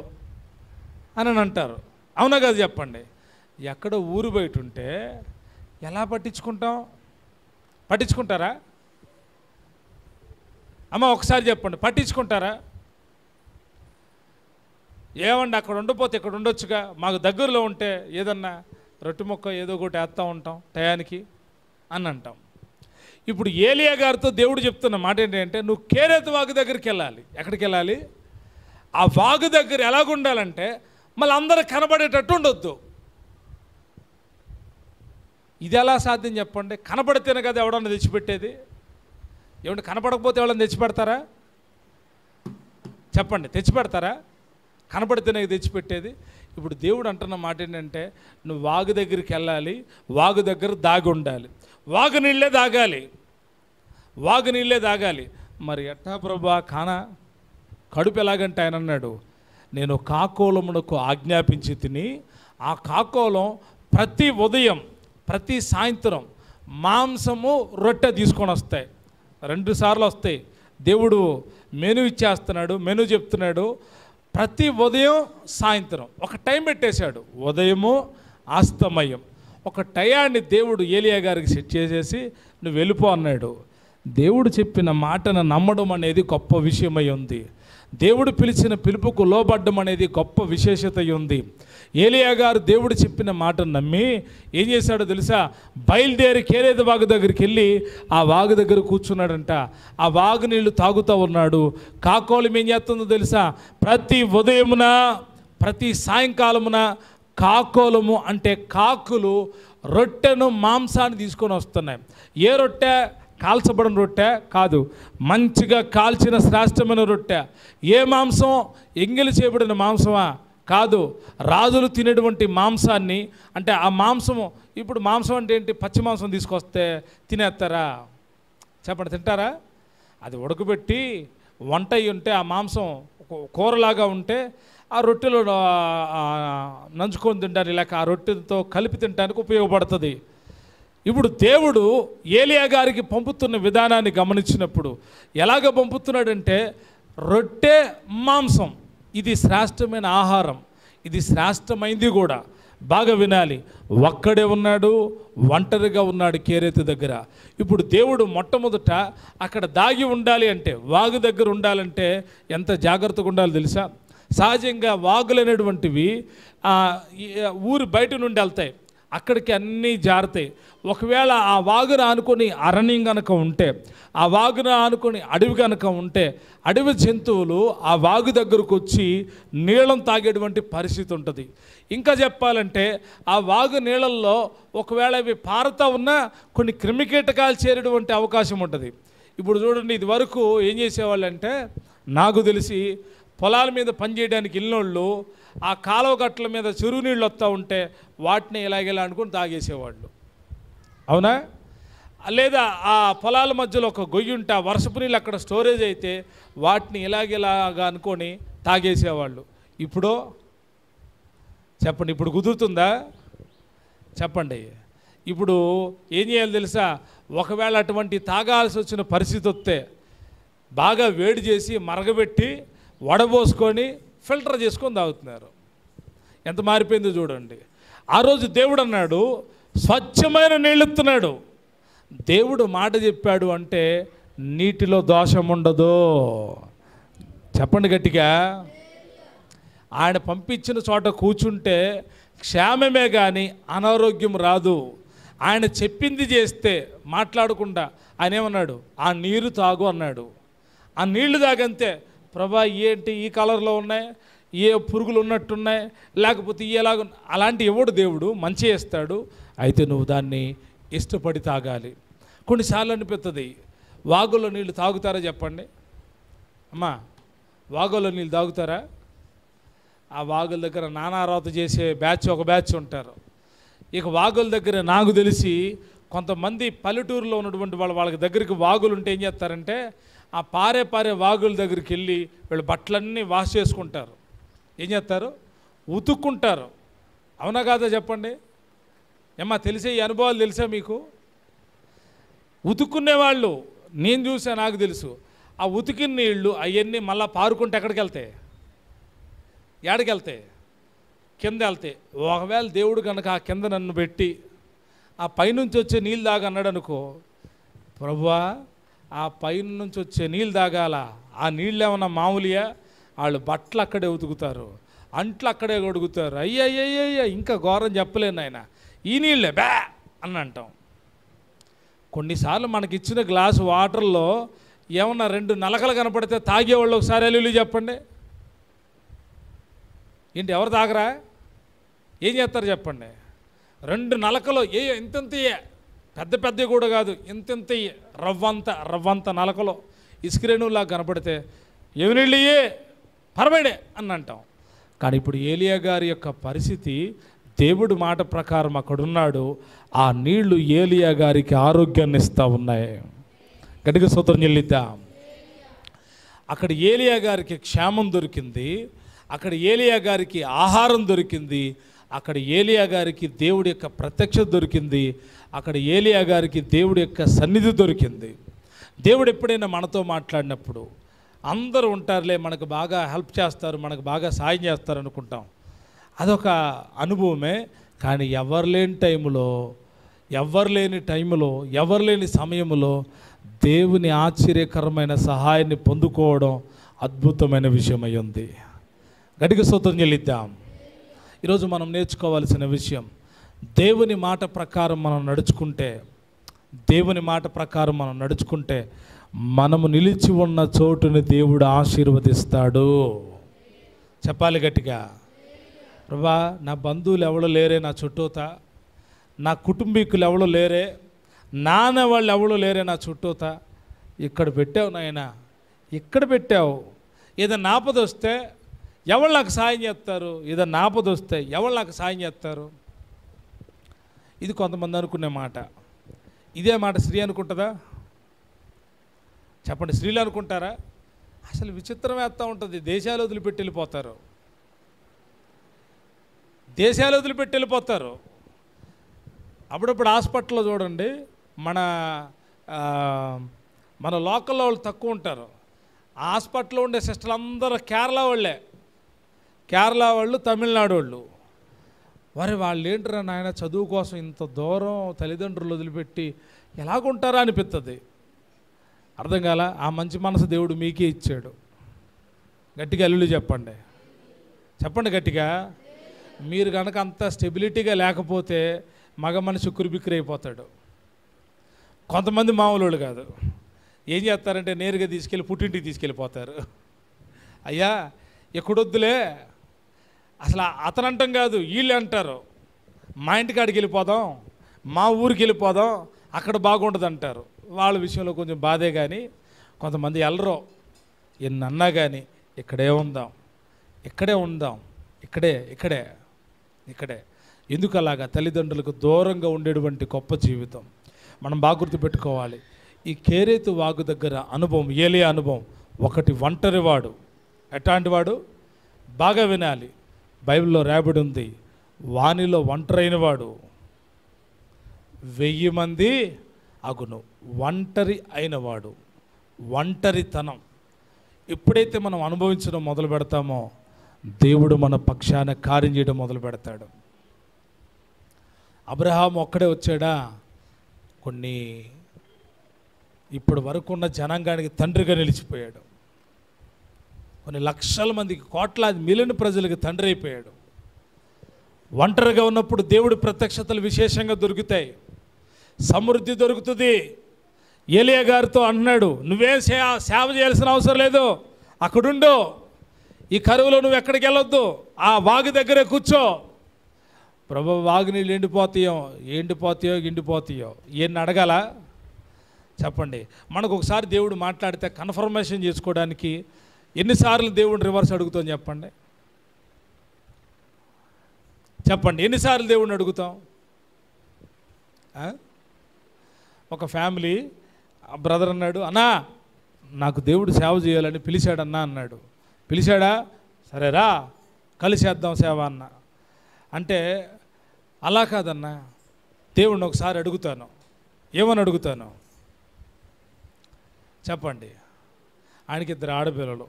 అని అంటారు అవునా కదా చెప్పండి ఎక్కడ ఊరు బయట ఉంటే ఎలా పట్టించుకుంటాం పట్టించుకుంటారా అమ్మ ఒకసారి చెప్పండి పట్టించుకుంటారా ఏమండి అక్కడ ఉండిపోతే ఇక్కడ ఉండొచ్చుగా మాకు దగ్గరలో ఉంటే ఏదన్నా రొట్టె మొక్క ఏదో ఒకటి వేస్తూ ఉంటాం టయానికి అని అంటాం ఇప్పుడు ఏలియా గారితో దేవుడు చెప్తున్న మాట ఏంటంటే నువ్వు కేరేత వాగు దగ్గరికి వెళ్ళాలి ఎక్కడికి వెళ్ళాలి ఆ వాగు దగ్గర ఎలాగుండాలంటే మళ్ళీ అందరూ కనబడేటట్టు ఉండొద్దు ఇది ఎలా సాధ్యం చెప్పండి కనబడితేనే కదా ఎవడన్నా తెచ్చిపెట్టేది ఏమంటే కనపడకపోతే వాళ్ళని తెచ్చిపెడతారా చెప్పండి తెచ్చిపెడతారా కనపడితేనే తెచ్చిపెట్టేది ఇప్పుడు దేవుడు అంటున్న మాట ఏంటంటే నువ్వు వాగు దగ్గరికి వెళ్ళాలి వాగు దగ్గర దాగి ఉండాలి వాగు నీళ్ళే దాగాలి వాగు నీళ్ళే దాగాలి మరి ఎట్టా ప్రభా కానా కడుపు ఎలాగంటే ఆయన అన్నాడు నేను కాకోలమునకు ఆజ్ఞాపించి తిని ఆ కాకోలం ప్రతి ఉదయం ప్రతి సాయంత్రం మాంసము రొట్టె తీసుకొని వస్తాయి రెండు సార్లు వస్తాయి దేవుడు మెను ఇచ్చేస్తున్నాడు మెను చెప్తున్నాడు ప్రతి ఉదయం సాయంత్రం ఒక టైం పెట్టేశాడు ఉదయము ఆస్తమయం ఒక టయాన్ని దేవుడు ఏలియా గారికి సెట్ చేసేసి నువ్వు వెళ్ళిపో అన్నాడు దేవుడు చెప్పిన మాటను నమ్మడం అనేది గొప్ప విషయమై ఉంది దేవుడు పిలిచిన పిలుపుకు లోబడ్డం అనేది గొప్ప విశేషత ఉంది ఏలియా గారు దేవుడు చెప్పిన మాటను నమ్మి ఏం చేశాడో తెలుసా బయలుదేరి కేరేద వాగు దగ్గరికి వెళ్ళి ఆ వాగు దగ్గర కూర్చున్నాడంట ఆ వాగు నీళ్లు తాగుతూ ఉన్నాడు కాకోలం ఏం చేస్తుందో తెలుసా ప్రతి ఉదయమున ప్రతి సాయంకాలమున కాకోలము అంటే కాకులు రొట్టెను మాంసాన్ని తీసుకొని వస్తున్నాయి ఏ రొట్టె కాల్చబడిన రొట్టె కాదు మంచిగా కాల్చిన శ్రేష్టమైన రొట్టె ఏ మాంసం ఎంగిలి చేయబడిన మాంసమా కాదు రాజులు తినేటువంటి మాంసాన్ని అంటే ఆ మాంసము ఇప్పుడు మాంసం అంటే ఏంటి పచ్చి మాంసం తీసుకొస్తే తినేస్తారా చెప్పండి తింటారా అది ఉడకబెట్టి వంట అయి ఉంటే ఆ మాంసం కూరలాగా ఉంటే ఆ రొట్టెలో నంచుకొని తింటారు లేక ఆ రొట్టెతో కలిపి తినడానికి ఉపయోగపడుతుంది ఇప్పుడు దేవుడు ఏలియా గారికి పంపుతున్న విధానాన్ని గమనించినప్పుడు ఎలాగ పంపుతున్నాడంటే రొట్టె మాంసం ఇది శ్రేష్టమైన ఆహారం ఇది శ్రేష్టమైంది కూడా బాగా వినాలి ఒక్కడే ఉన్నాడు ఒంటరిగా ఉన్నాడు కేరేతి దగ్గర ఇప్పుడు దేవుడు మొట్టమొదట అక్కడ దాగి ఉండాలి అంటే వాగు దగ్గర ఉండాలంటే ఎంత జాగ్రత్తగా ఉండాలి తెలుసా సహజంగా అనేటువంటివి ఊరు బయట నుండి వెళ్తాయి అక్కడికి అన్నీ జారుతాయి ఒకవేళ ఆ వాగున ఆనుకొని అరణ్యం కనుక ఉంటే ఆ వాగున ఆనుకొని అడవి కనుక ఉంటే అడవి జంతువులు ఆ వాగు దగ్గరకు వచ్చి నీళ్ళం తాగేటువంటి పరిస్థితి ఉంటుంది ఇంకా చెప్పాలంటే ఆ వాగు నీళ్ళల్లో ఒకవేళ ఇవి పారుతూ ఉన్నా కొన్ని క్రిమికీటకాలు చేరేటువంటి అవకాశం ఉంటుంది ఇప్పుడు చూడండి ఇది వరకు ఏం చేసేవాళ్ళంటే నాకు తెలిసి పొలాల మీద పనిచేయడానికి వెళ్ళినోళ్ళు ఆ కాలువ గట్ల మీద నీళ్ళు వస్తూ ఉంటే వాటిని ఇలాగేలా అనుకుని తాగేసేవాళ్ళు అవునా లేదా ఆ పొలాల మధ్యలో ఒక గొయ్యి ఉంటే ఆ వర్షపు నీళ్ళు అక్కడ స్టోరేజ్ అయితే వాటిని ఇలాగెలాగా అనుకొని తాగేసేవాళ్ళు ఇప్పుడు చెప్పండి ఇప్పుడు కుదురుతుందా చెప్పండి ఇప్పుడు ఏం చేయాలి తెలుసా ఒకవేళ అటువంటి తాగాల్సి వచ్చిన పరిస్థితి వస్తే బాగా వేడి చేసి మరగబెట్టి వడబోసుకొని ఫిల్టర్ చేసుకొని తాగుతున్నారు ఎంత మారిపోయిందో చూడండి ఆ రోజు దేవుడు అన్నాడు స్వచ్ఛమైన నీళ్ళెత్తున్నాడు దేవుడు మాట చెప్పాడు అంటే నీటిలో దోషం ఉండదు చెప్పండి గట్టిగా ఆయన పంపించిన చోట కూర్చుంటే క్షేమమే కానీ అనారోగ్యం రాదు ఆయన చెప్పింది చేస్తే మాట్లాడకుండా ఆయన ఏమన్నాడు ఆ నీరు తాగు అన్నాడు ఆ నీళ్లు తాగంతే ప్రభా ఏంటి ఈ కలర్లో ఉన్నాయి ఏ పురుగులు ఉన్నట్టున్నాయి లేకపోతే ఎలాగ అలాంటి ఎవడు దేవుడు మంచి వేస్తాడు అయితే నువ్వు దాన్ని ఇష్టపడి తాగాలి కొన్నిసార్లు అనిపిస్తుంది వాగులో నీళ్ళు తాగుతారా చెప్పండి అమ్మా వాగులో నీళ్ళు తాగుతారా ఆ వాగుల దగ్గర నానారాత చేసే బ్యాచ్ ఒక బ్యాచ్ ఉంటారు ఇక వాగుల దగ్గర నాకు తెలిసి కొంతమంది పల్లెటూరులో ఉన్నటువంటి వాళ్ళు వాళ్ళకి దగ్గరికి వాగులు ఉంటే ఏం చేస్తారంటే ఆ పారే పారే వాగుల దగ్గరికి వెళ్ళి వీళ్ళు బట్టలన్నీ వాష్ చేసుకుంటారు ఏం చేస్తారు ఉతుక్కుంటారు అవునా కాదా చెప్పండి ఏమ్మా తెలిసే ఈ అనుభవాలు తెలుసా మీకు ఉతుక్కునేవాళ్ళు నేను చూసా నాకు తెలుసు ఆ ఉతికిన నీళ్లు అవన్నీ మళ్ళీ పారుకుంటే ఎక్కడికి వెళ్తాయి ఎక్కడికి వెళ్తాయి కింద వెళ్తాయి ఒకవేళ దేవుడు కనుక ఆ కింద నన్ను పెట్టి ఆ పైనుంచి వచ్చే నీళ్ళు అన్నాడు అనుకో ప్రభువా ఆ పైన నుంచి వచ్చే నీళ్ళు తాగాల ఆ నీళ్ళు ఏమన్నా మామూలుగా వాళ్ళు బట్టలు అక్కడే ఉతుకుతారు అంట్లు అక్కడే కొడుకుతారు అయ్యయ్య ఇంకా ఘోరం చెప్పలేను ఆయన ఈ నీళ్ళే బ్యా అని అంటాం కొన్నిసార్లు మనకి ఇచ్చిన గ్లాసు వాటర్లో ఏమన్నా రెండు నలకలు కనపడితే తాగేవాళ్ళు ఒకసారి అల్లు చెప్పండి ఏంటి ఎవరు తాగరా ఏం చేస్తారు చెప్పండి రెండు నలకలు ఏ ఇంతంతయ్యే పెద్ద పెద్దవి కూడా కాదు ఇంతంతయ్యే రవ్వంత రవ్వంత నలకలో ఇసుకరేణువులా కనపడితే ఎవరిళ్ళియే పరమేడే అని అంటాం కానీ ఇప్పుడు ఏలియా గారి యొక్క పరిస్థితి దేవుడు మాట ప్రకారం అక్కడున్నాడు ఆ నీళ్లు ఏలియా గారికి ఆరోగ్యాన్ని ఇస్తూ ఉన్నాయి గడిగ సూత్రం చెల్లిద్దాం అక్కడ ఏలియా గారికి క్షేమం దొరికింది అక్కడ ఏలియా గారికి ఆహారం దొరికింది అక్కడ ఏలియా గారికి దేవుడి యొక్క ప్రత్యక్షత దొరికింది అక్కడ ఏలియా గారికి దేవుడి యొక్క సన్నిధి దొరికింది దేవుడు ఎప్పుడైనా మనతో మాట్లాడినప్పుడు అందరూ ఉంటారులే మనకు బాగా హెల్ప్ చేస్తారు మనకు బాగా సాయం చేస్తారు అనుకుంటాం అదొక అనుభవమే కానీ ఎవరు లేని టైంలో ఎవరు లేని టైంలో ఎవరు లేని సమయంలో దేవుని ఆశ్చర్యకరమైన సహాయాన్ని పొందుకోవడం అద్భుతమైన విషయమై ఉంది గడిక సూత్రం చెల్లిద్దాం ఈరోజు మనం నేర్చుకోవాల్సిన విషయం దేవుని మాట ప్రకారం మనం నడుచుకుంటే దేవుని మాట ప్రకారం మనం నడుచుకుంటే మనము నిలిచి ఉన్న చోటుని దేవుడు ఆశీర్వదిస్తాడు చెప్పాలి గట్టిగా ప్రభా నా బంధువులు ఎవడో లేరే నా చుట్టూత నా కుటుంబీకులు ఎవడో లేరే నాన్న వాళ్ళు ఎవడో లేరే నా చుట్టూత ఇక్కడ పెట్టావు నాయన ఇక్కడ పెట్టావు ఏదైనా ఆపద వస్తే ఎవరు నాకు సాయం చేస్తారు ఏదైనా ఆపద వస్తే ఎవరు నాకు సాయం చేస్తారు ఇది కొంతమంది అనుకునే మాట ఇదే మాట స్త్రీ అనుకుంటుందా చెప్పండి స్త్రీలు అనుకుంటారా అసలు విచిత్రం వేస్తూ ఉంటుంది దేశాలు వదిలిపెట్టి వెళ్ళిపోతారు దేశాలు వదిలిపెట్టి వెళ్ళిపోతారు అప్పుడప్పుడు హాస్పిటల్లో చూడండి మన మన లోకల్లో వాళ్ళు తక్కువ ఉంటారు హాస్పిటల్లో ఉండే సిస్టర్లు అందరూ కేరళ వాళ్ళే కేరళ వాళ్ళు తమిళనాడు వాళ్ళు వారి వాళ్ళు ఏంటరా నాయన చదువు కోసం ఇంత దూరం తల్లిదండ్రులు వదిలిపెట్టి ఎలాగుంటారా అనిపిస్తుంది అర్థం కాల ఆ మంచి మనసు దేవుడు మీకే ఇచ్చాడు గట్టిగా అల్లులు చెప్పండి చెప్పండి గట్టిగా మీరు కనుక అంత స్టెబిలిటీగా లేకపోతే మగ మనిషి అయిపోతాడు కొంతమంది మామూలు కాదు ఏం చేస్తారంటే నేరుగా తీసుకెళ్ళి పుట్టింటికి తీసుకెళ్ళిపోతారు అయ్యా ఎక్కడొద్దులే అసలు అతను అంటాం కాదు వీళ్ళు అంటారు మా ఇంటికాడికి వెళ్ళిపోదాం మా ఊరికి వెళ్ళిపోదాం అక్కడ బాగుండదు అంటారు వాళ్ళ విషయంలో కొంచెం బాధే కానీ కొంతమంది వెళ్ళరు ఎన్నన్నా కానీ ఇక్కడే ఉందాం ఇక్కడే ఉందాం ఇక్కడే ఇక్కడే ఇక్కడే ఎందుకు అలాగా తల్లిదండ్రులకు దూరంగా ఉండేటువంటి గొప్ప జీవితం మనం బాగా గుర్తుపెట్టుకోవాలి ఈ కేరేతు వాగు దగ్గర అనుభవం ఏలే అనుభవం ఒకటి ఒంటరివాడు ఎట్లాంటి వాడు బాగా వినాలి బైబిల్లో రాబడి ఉంది వానిలో ఒంటరైన వాడు వెయ్యి మంది అగును ఒంటరి అయినవాడు ఒంటరితనం ఎప్పుడైతే మనం అనుభవించడం మొదలు పెడతామో దేవుడు మన పక్షాన కార్యం చేయడం మొదలు పెడతాడు అబ్రహాం ఒక్కడే వచ్చాడా కొన్ని ఇప్పటి వరకు ఉన్న జనాంగానికి తండ్రిగా నిలిచిపోయాడు కొన్ని లక్షల మందికి కోట్లాది మిలియన్ ప్రజలకు తండ్రి అయిపోయాడు ఒంటరిగా ఉన్నప్పుడు దేవుడి ప్రత్యక్షతలు విశేషంగా దొరుకుతాయి సమృద్ధి దొరుకుతుంది ఏలియ గారితో అంటున్నాడు నువ్వేం సేవ చేయాల్సిన అవసరం లేదు అక్కడుండు ఈ కరువులో నువ్వు ఎక్కడికి వెళ్ళొద్దు ఆ వాగు దగ్గరే కూర్చో ప్రభు వాగు నీళ్ళు ఎండిపోతాయో ఎండిపోతాయో ఎండిపోతాయో ఏం అడగాల చెప్పండి మనకు ఒకసారి దేవుడు మాట్లాడితే కన్ఫర్మేషన్ చేసుకోవడానికి ఎన్నిసార్లు దేవుడిని రివర్స్ అడుగుతాం చెప్పండి చెప్పండి ఎన్నిసార్లు దేవుడిని అడుగుతాం ఒక ఫ్యామిలీ బ్రదర్ అన్నాడు అన్నా నాకు దేవుడు సేవ చేయాలని పిలిచాడన్నా అన్నాడు పిలిచాడా సరేరా కలిసేద్దాం సేవ అన్న అంటే అలా కాదన్నా దేవుడిని ఒకసారి అడుగుతాను ఏమని అడుగుతాను చెప్పండి ఆయనకి ఇద్దరు ఆడపిల్లలు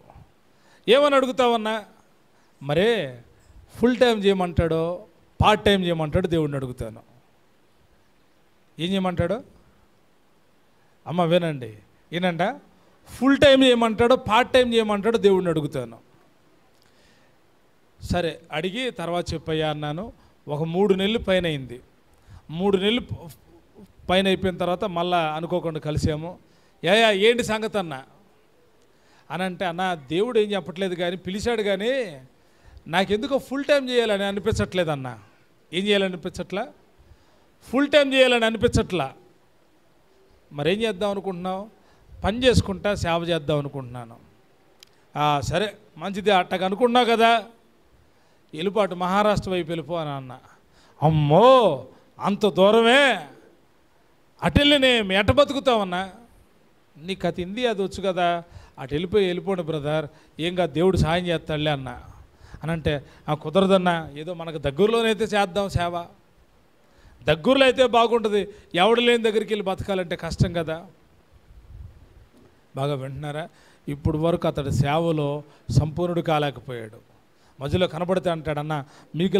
ఏమని అడుగుతావన్నా మరే ఫుల్ టైం చేయమంటాడో పార్ట్ టైం చేయమంటాడు దేవుడిని అడుగుతాను ఏం చేయమంటాడు అమ్మ వినండి ఏనంట ఫుల్ టైం చేయమంటాడో పార్ట్ టైం చేయమంటాడో దేవుడిని అడుగుతాను సరే అడిగి తర్వాత చెప్పయ్యా అన్నాను ఒక మూడు నెలలు పైన అయింది మూడు నెలలు పైన అయిపోయిన తర్వాత మళ్ళా అనుకోకుండా కలిసాము యా ఏంటి సంగతి అన్నా అని అంటే అన్న దేవుడు ఏం చెప్పట్లేదు కానీ పిలిచాడు కానీ నాకెందుకో ఫుల్ టైం చేయాలని అన్న ఏం చేయాలని అనిపించట్లా ఫుల్ టైం చేయాలని అనిపించట్లా మరేం చేద్దాం అనుకుంటున్నావు పని చేసుకుంటా సేవ చేద్దాం అనుకుంటున్నాను సరే మంచిది అట్టగా అనుకున్నావు కదా వెళ్ళిపాటు మహారాష్ట్ర వైపు వెళ్ళిపో అని అన్న అమ్మో అంత దూరమే అటెల్ని నేను ఎట బతుకుతామన్నా నీకు అది ఇంది అది వచ్చు కదా అటు వెళ్ళిపోయి వెళ్ళిపోండి బ్రదర్ ఏం కాదు దేవుడు సాయం చేస్తాడులే అన్న అని అంటే ఆ కుదరదన్నా ఏదో మనకు దగ్గరలోనైతే చేద్దాం సేవ దగ్గరలో అయితే బాగుంటుంది ఎవడు లేని దగ్గరికి వెళ్ళి బతకాలంటే కష్టం కదా బాగా వింటున్నారా ఇప్పుడు వరకు అతడు సేవలో సంపూర్ణుడు కాలేకపోయాడు మధ్యలో కనపడితే అంటాడన్నా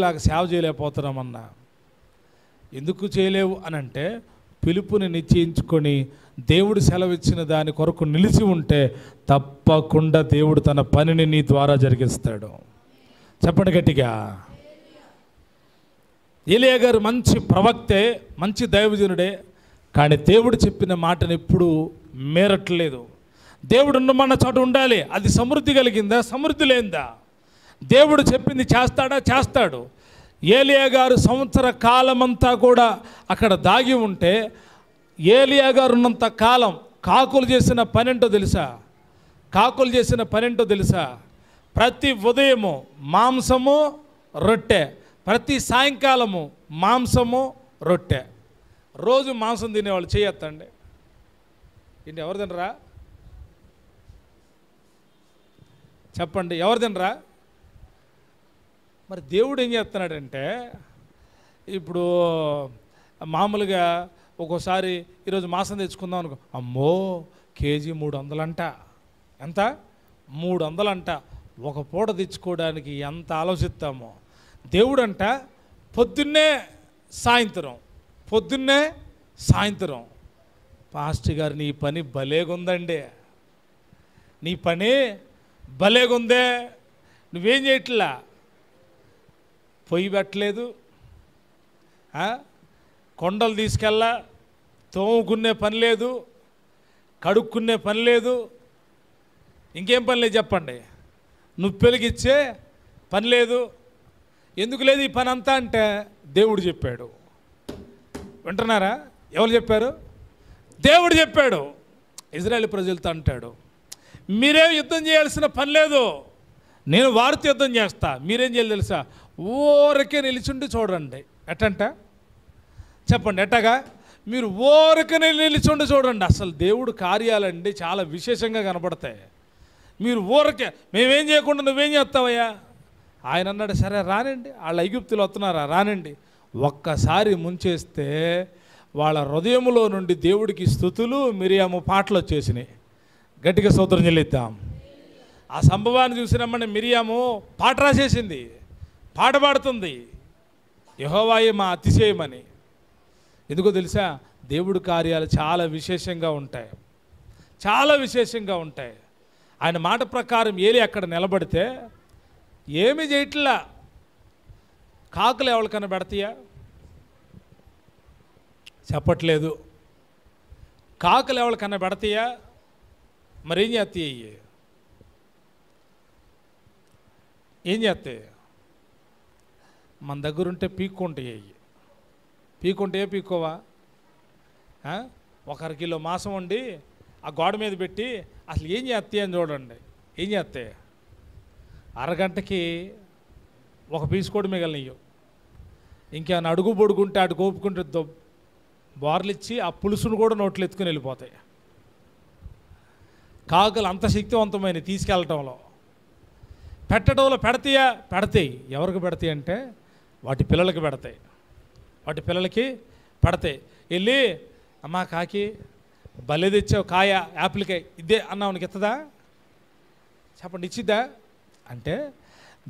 లాగా సేవ చేయలేకపోతున్నామన్నా ఎందుకు చేయలేవు అని అంటే పిలుపుని నిశ్చయించుకొని దేవుడు సెలవిచ్చిన దాని కొరకు నిలిచి ఉంటే తప్పకుండా దేవుడు తన పనిని నీ ద్వారా జరిగిస్తాడు చెప్పండి గట్టిగా ఏలియా గారు మంచి ప్రవక్తే మంచి దైవజనుడే కానీ దేవుడు చెప్పిన మాటను ఎప్పుడూ మేరట్లేదు దేవుడు ఉన్నమన్న చోట ఉండాలి అది సమృద్ధి కలిగిందా సమృద్ధి లేదా దేవుడు చెప్పింది చేస్తాడా చేస్తాడు ఏలియా గారు సంవత్సర కాలమంతా కూడా అక్కడ దాగి ఉంటే ఏలియా గారు ఉన్నంత కాలం కాకులు చేసిన పనింటో తెలుసా కాకులు చేసిన పనింటో తెలుసా ప్రతి ఉదయము మాంసము రొట్టె ప్రతి సాయంకాలము మాంసము రొట్టె రోజు మాంసం తినేవాళ్ళు చేయొత్తండి ఏంటి ఎవరు తినరా చెప్పండి ఎవరు తినరా మరి దేవుడు ఏం చేస్తున్నాడంటే ఇప్పుడు మామూలుగా ఒక్కోసారి ఈరోజు మాసం తెచ్చుకుందాం అనుకో అమ్మో కేజీ మూడు వందలంట ఎంత మూడు వందలంట ఒక పూట తెచ్చుకోవడానికి ఎంత ఆలోచిస్తామో దేవుడంట పొద్దున్నే సాయంత్రం పొద్దున్నే సాయంత్రం పాస్ట్ గారు నీ పని భలేగుందండి నీ పని భలేగుందే నువ్వేం చేయట్లా పొయ్యి పెట్టలేదు కొండలు తీసుకెళ్ళా తోముకునే పని లేదు కడుక్కునే పని లేదు ఇంకేం పని లేదు చెప్పండి నుప్పెలిగిచ్చే పని లేదు ఎందుకు లేదు ఈ పని అంతా అంటే దేవుడు చెప్పాడు వింటున్నారా ఎవరు చెప్పారు దేవుడు చెప్పాడు ఇజ్రాయల్ ప్రజలతో అంటాడు మీరేం యుద్ధం చేయాల్సిన పని లేదు నేను వారితో యుద్ధం చేస్తా మీరేం చేయాలి తెలుసా ఓరికే నిలిచిండి చూడండి ఎట్టంట చెప్పండి ఎట్టగా మీరు ఓరికనే నిలిచిండి చూడండి అసలు దేవుడు కార్యాలండి చాలా విశేషంగా కనపడతాయి మీరు ఊరకే మేమేం చేయకుండా నువ్వేం చేస్తావయ్యా ఆయన అన్నాడు సరే రానండి వాళ్ళ ఐగుప్తులు వస్తున్నారా రానండి ఒక్కసారి ముంచేస్తే వాళ్ళ హృదయంలో నుండి దేవుడికి స్థుతులు మిరియాము పాటలు వచ్చేసినాయి గట్టిగా సూత్రం చెల్లిద్దాం ఆ సంభవాన్ని చూసినామని మిరియాము పాట రాసేసింది పాట పాడుతుంది యహోవాయి మా అతిశయమని ఎందుకో తెలుసా దేవుడు కార్యాలు చాలా విశేషంగా ఉంటాయి చాలా విశేషంగా ఉంటాయి ఆయన మాట ప్రకారం ఏలి అక్కడ నిలబడితే ఏమి చేయట్లా కాకులు ఎవరికైనా పెడతాయా చెప్పట్లేదు కాకులు ఎవరికన్నా పెడతాయా మరేం చేస్తాయి ఏం చేస్తాయి మన దగ్గర ఉంటే పీక్కుంటాయి అవి పీక్కుంటే పీక్కోవా ఒక కిలో మాసం వండి ఆ గోడ మీద పెట్టి అసలు ఏం చేస్తాయి అని చూడండి ఏం చేస్తాయి అరగంటకి ఒక పీస్ కూడా మిగలనియ్యు ఇంకేమైనా అడుగు పొడుగుంటే అటు కోపుకుంటే దొబ్ బార్లు ఇచ్చి ఆ పులుసును కూడా నోట్లు ఎత్తుకుని వెళ్ళిపోతాయి కాకులు అంత శక్తివంతమైన తీసుకెళ్ళటంలో పెట్టడంలో పెడతాయా పెడతాయి ఎవరికి పెడతాయి అంటే వాటి పిల్లలకి పెడతాయి వాటి పిల్లలకి పడతాయి వెళ్ళి అమ్మా కాకి భలే తెచ్చావు కాయ యాపిల్కాయ ఇదే అన్నావునికి ఇస్తుందా చెప్పండి ఇచ్చిద్దా అంటే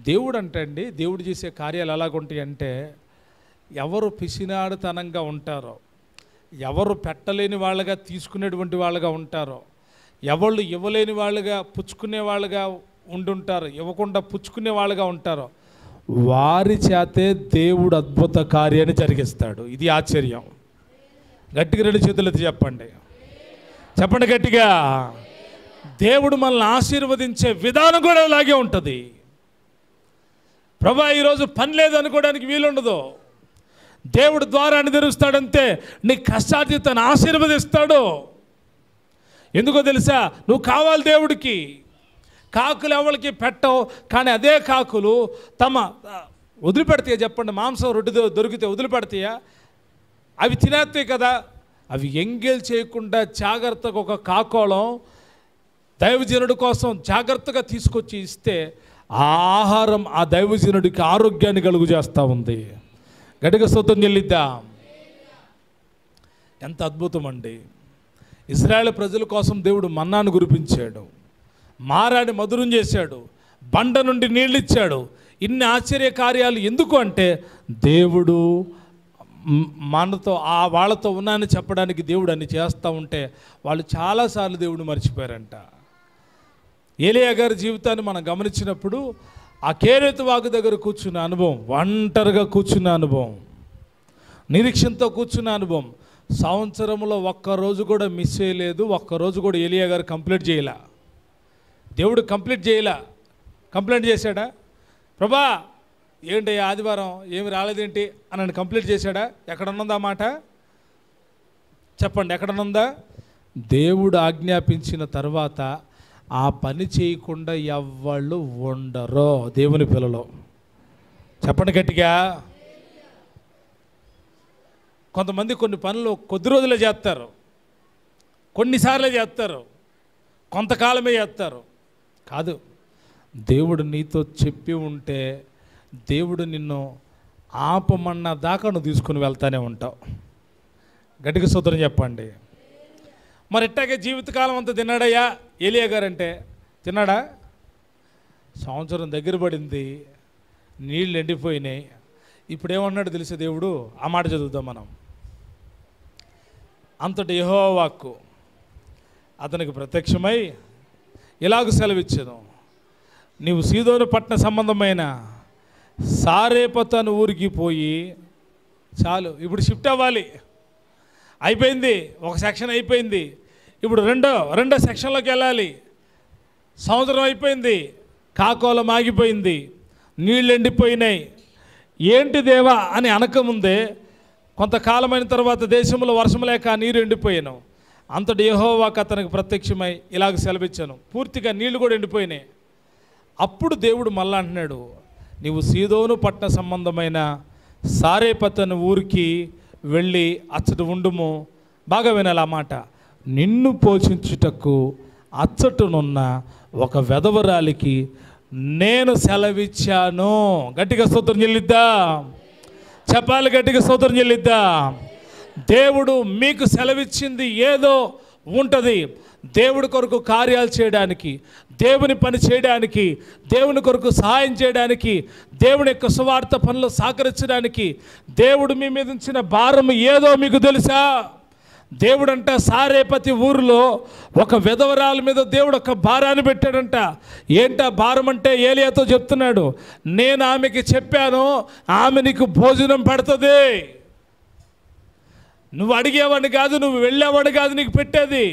దేవుడు అంటే దేవుడు చేసే కార్యాలు ఎలాగుంటాయి అంటే ఎవరు పిసినాడుతనంగా ఉంటారో ఎవరు పెట్టలేని వాళ్ళుగా తీసుకునేటువంటి వాళ్ళుగా ఉంటారో ఎవళ్ళు ఇవ్వలేని వాళ్ళుగా పుచ్చుకునే వాళ్ళుగా ఉండుంటారు ఇవ్వకుండా పుచ్చుకునే వాళ్ళుగా ఉంటారో వారి చేతే దేవుడు అద్భుత కార్యాన్ని జరిగిస్తాడు ఇది ఆశ్చర్యం గట్టిగా రెండు చేతులతో చెప్పండి చెప్పండి గట్టిగా దేవుడు మనల్ని ఆశీర్వదించే విధానం కూడా అలాగే ఉంటుంది ప్రభా ఈరోజు పని లేదు అనుకోవడానికి వీలుండదు దేవుడు అని తెరుస్తాడంతే నీ కష్టార్జితాన్ని ఆశీర్వదిస్తాడు ఎందుకో తెలుసా నువ్వు కావాలి దేవుడికి కాకులు ఎవరికి పెట్టవు కానీ అదే కాకులు తమ వదిలిపెడతాయా చెప్పండి మాంసం రొడ్డు దొరికితే వదిలిపెడతాయా అవి తినేస్తాయి కదా అవి ఎంగేల్ చేయకుండా జాగ్రత్తగా ఒక కాకోళం దైవజనుడి కోసం జాగ్రత్తగా తీసుకొచ్చి ఇస్తే ఆ ఆహారం ఆ దైవజనుడికి ఆరోగ్యాన్ని కలుగు చేస్తూ ఉంది గడిక సొంతం చెల్లిద్దా ఎంత అద్భుతం అండి ఇస్రాయేల్ ప్రజల కోసం దేవుడు మన్నాను గురిపించాడు మారాడి మధురం చేశాడు బండ నుండి నీళ్ళిచ్చాడు ఇన్ని ఆశ్చర్య కార్యాలు ఎందుకు అంటే దేవుడు మనతో ఆ వాళ్ళతో ఉన్నాయని చెప్పడానికి దేవుడు అన్ని చేస్తూ ఉంటే వాళ్ళు చాలాసార్లు దేవుడు మర్చిపోయారంట ఏలియా గారి జీవితాన్ని మనం గమనించినప్పుడు ఆ కేరేతు వాగు దగ్గర కూర్చున్న అనుభవం ఒంటరిగా కూర్చున్న అనుభవం నిరీక్షణతో కూర్చున్న అనుభవం సంవత్సరంలో ఒక్కరోజు కూడా మిస్ చేయలేదు ఒక్కరోజు కూడా ఏలియా గారు కంప్లీట్ చేయలే దేవుడు కంప్లీట్ చేయలా కంప్లైంట్ చేశాడా ప్రభా ఏంటి ఆదివారం ఏమి రాలేదేంటి అని నన్ను కంప్లీట్ చేశాడా ఎక్కడనుందా మాట చెప్పండి ఎక్కడనుందా దేవుడు ఆజ్ఞాపించిన తర్వాత ఆ పని చేయకుండా ఎవళ్ళు ఉండరో దేవుని పిల్లలు చెప్పండి గట్టిగా కొంతమంది కొన్ని పనులు కొద్ది రోజులే చేస్తారు కొన్నిసార్లే చేస్తారు కొంతకాలమే చేస్తారు కాదు దేవుడు నీతో చెప్పి ఉంటే దేవుడు నిన్ను ఆపమన్న దాకా నువ్వు తీసుకుని వెళ్తానే ఉంటావు గడిక సూత్రం చెప్పండి మరి ఇట్టాగే జీవితకాలం అంతా తిన్నాడయ్యా ఏలియా తిన్నాడా సంవత్సరం దగ్గర పడింది నీళ్ళు ఎండిపోయినాయి ఇప్పుడు ఏమన్నాడు తెలిసే దేవుడు ఆ మాట చదువుతాం మనం అంతటి యహోవాక్కు అతనికి ప్రత్యక్షమై ఇలాగ సెలవిచ్చేదాం నీవు సీదోను పట్టణ సంబంధమైన అని ఊరికి పోయి చాలు ఇప్పుడు షిఫ్ట్ అవ్వాలి అయిపోయింది ఒక సెక్షన్ అయిపోయింది ఇప్పుడు రెండో రెండో సెక్షన్లోకి వెళ్ళాలి సంవత్సరం అయిపోయింది కాకోలం ఆగిపోయింది నీళ్ళు ఎండిపోయినాయి ఏంటి దేవా అని అనకముందే కొంతకాలమైన తర్వాత దేశంలో వర్షం లేక నీరు ఎండిపోయాను అంతటి యహోవాకు అతనికి ప్రత్యక్షమై ఇలాగ సెలవిచ్చాను పూర్తిగా నీళ్లు కూడా ఎండిపోయినాయి అప్పుడు దేవుడు మళ్ళా అంటున్నాడు నీవు సీదోను పట్టణ సంబంధమైన సారేపతను ఊరికి వెళ్ళి అచ్చట ఉండుము బాగా వినాలి ఆ మాట నిన్ను పోషించుటకు అచ్చటనున్న ఒక వెధవరాలికి నేను సెలవిచ్చాను గట్టిగా సూత్రం చెల్లిద్దా చెప్పాలి గట్టిగా సూత్రం చెల్లిద్దాం దేవుడు మీకు సెలవిచ్చింది ఏదో ఉంటుంది దేవుడి కొరకు కార్యాలు చేయడానికి దేవుని పని చేయడానికి దేవుని కొరకు సహాయం చేయడానికి దేవుని యొక్క సువార్త పనులు సహకరించడానికి దేవుడు మీ మీద ఉంచిన భారం ఏదో మీకు తెలుసా దేవుడంట సారేపతి ఊరిలో ఒక విధవరాల మీద దేవుడు ఒక భారాన్ని పెట్టాడంట ఏంటా భారం అంటే ఏలియాతో చెప్తున్నాడు నేను ఆమెకి చెప్పాను ఆమె నీకు భోజనం పడుతుంది నువ్వు అడిగేవాడిని కాదు నువ్వు వెళ్ళేవాడు కాదు నీకు పెట్టేది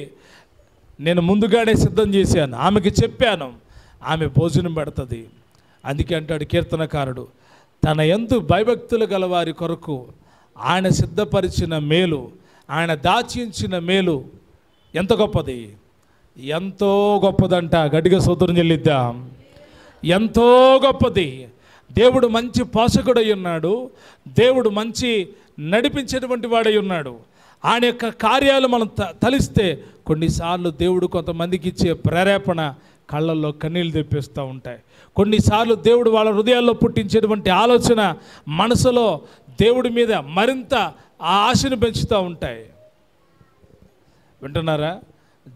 నేను ముందుగానే సిద్ధం చేశాను ఆమెకి చెప్పాను ఆమె భోజనం పెడుతుంది అందుకే అంటాడు కీర్తనకారుడు తన ఎందు భయభక్తులు గలవారి కొరకు ఆయన సిద్ధపరిచిన మేలు ఆయన దాచించిన మేలు ఎంత గొప్పది ఎంతో గొప్పదంట గట్టిగా సోదరుని చెల్లిద్దాం ఎంతో గొప్పది దేవుడు మంచి పోషకుడై ఉన్నాడు దేవుడు మంచి నడిపించేటువంటి వాడై ఉన్నాడు ఆయన యొక్క కార్యాలు మనం త తలిస్తే కొన్నిసార్లు దేవుడు కొంతమందికి ఇచ్చే ప్రేరేపణ కళ్ళల్లో కన్నీళ్ళు తెప్పిస్తూ ఉంటాయి కొన్నిసార్లు దేవుడు వాళ్ళ హృదయాల్లో పుట్టించేటువంటి ఆలోచన మనసులో దేవుడి మీద మరింత ఆ ఆశను పెంచుతూ ఉంటాయి వింటున్నారా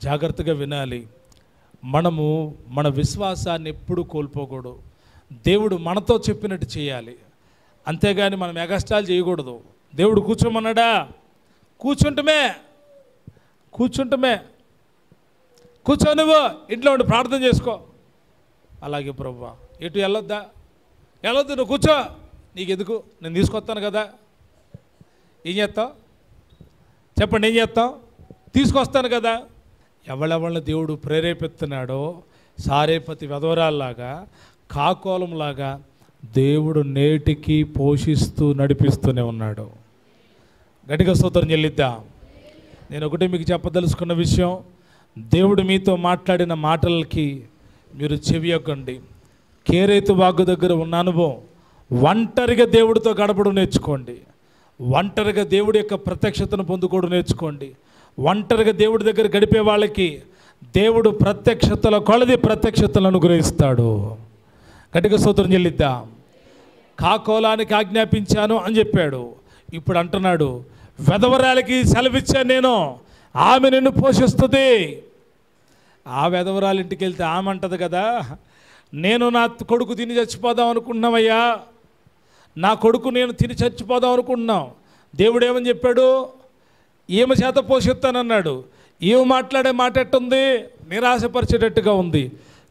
జాగ్రత్తగా వినాలి మనము మన విశ్వాసాన్ని ఎప్పుడు కోల్పోకూడదు దేవుడు మనతో చెప్పినట్టు చేయాలి అంతేగాని మనం ఎగస్టాలు చేయకూడదు దేవుడు కూర్చోమన్నాడా కూర్చుంటమే కూర్చుంటమే కూర్చో నువ్వు ఇంట్లో ఉండి ప్రార్థన చేసుకో అలాగే ప్రభు ఎటు వెళ్ళొద్దా వెళ్ళొద్దు నువ్వు కూర్చో నీకు ఎందుకు నేను తీసుకొస్తాను కదా ఏం చేస్తావు చెప్పండి ఏం చేస్తావు తీసుకొస్తాను కదా ఎవళ్ళెవళ్ళని దేవుడు ప్రేరేపిస్తున్నాడో సారేపతి వెధవరాల్లాగా కాకోలంలాగా దేవుడు నేటికి పోషిస్తూ నడిపిస్తూనే ఉన్నాడు గటిక సూత్రం చెల్లిద్దా నేను ఒకటి మీకు చెప్పదలుచుకున్న విషయం దేవుడు మీతో మాట్లాడిన మాటలకి మీరు చెవియొక్కండి కేరైతు వాగు దగ్గర ఉన్న అనుభవం ఒంటరిగా దేవుడితో గడపడం నేర్చుకోండి ఒంటరిగా దేవుడి యొక్క ప్రత్యక్షతను పొందుకోవడం నేర్చుకోండి ఒంటరిగా దేవుడి దగ్గర గడిపే వాళ్ళకి దేవుడు ప్రత్యక్షతల కొలది ప్రత్యక్షతలను అనుగ్రహిస్తాడు గట్టిక సూత్రం చెల్లిద్దాం కాకోలానికి ఆజ్ఞాపించాను అని చెప్పాడు ఇప్పుడు అంటున్నాడు వెధవరాలకి సెలవిచ్చాను నేను ఆమె నిన్ను పోషిస్తుంది ఆ వెధవరాలు ఇంటికి వెళ్తే ఆమె అంటది కదా నేను నా కొడుకు తిని చచ్చిపోదాం అనుకుంటున్నామయ్యా నా కొడుకు నేను తిని చచ్చిపోదాం అనుకుంటున్నాం దేవుడు ఏమని చెప్పాడు ఏమి చేత పోషిస్తానన్నాడు ఏమి మాట్లాడే మాట ఎట్టుంది నిరాశపరిచేటట్టుగా ఉంది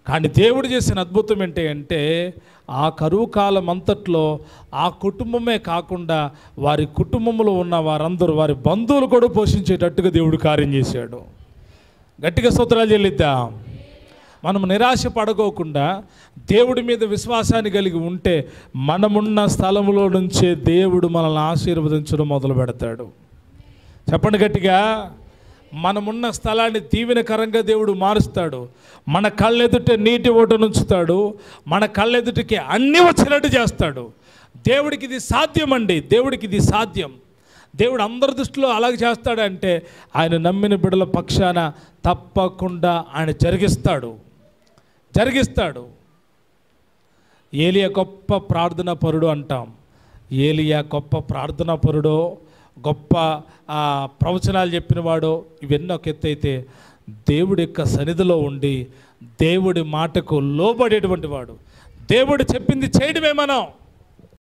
కానీ దేవుడు చేసిన అద్భుతం ఏంటి అంటే ఆ కరువు కాలం అంతట్లో ఆ కుటుంబమే కాకుండా వారి కుటుంబంలో ఉన్న వారందరూ వారి బంధువులు కూడా పోషించేటట్టుగా దేవుడు కార్యం చేశాడు గట్టిగా సూత్రాలు చెల్లిద్దాం మనం నిరాశ పడకోకుండా దేవుడి మీద విశ్వాసాన్ని కలిగి ఉంటే మనమున్న స్థలంలో నుంచే దేవుడు మనల్ని ఆశీర్వదించడం మొదలు పెడతాడు చెప్పండి గట్టిగా మనమున్న స్థలాన్ని దీవెనకరంగా దేవుడు మారుస్తాడు మన కళ్ళెదుట నీటి ఓటనుంచుతాడు ఉంచుతాడు మన కళ్ళెదుటికి అన్నీ వచ్చినట్టు చేస్తాడు దేవుడికి ఇది సాధ్యం అండి దేవుడికి ఇది సాధ్యం దేవుడు అందరి దృష్టిలో అలాగే చేస్తాడంటే ఆయన నమ్మిన బిడల పక్షాన తప్పకుండా ఆయన జరిగిస్తాడు జరిగిస్తాడు ఏలియా గొప్ప ప్రార్థనా పరుడు అంటాం ఏలియా గొప్ప ప్రార్థనా పరుడో గొప్ప ప్రవచనాలు చెప్పినవాడు ఇవన్నీ ఒక ఎత్తు అయితే దేవుడి యొక్క సన్నిధిలో ఉండి దేవుడి మాటకు లోబడేటువంటి వాడు దేవుడు చెప్పింది చేయడమే మనం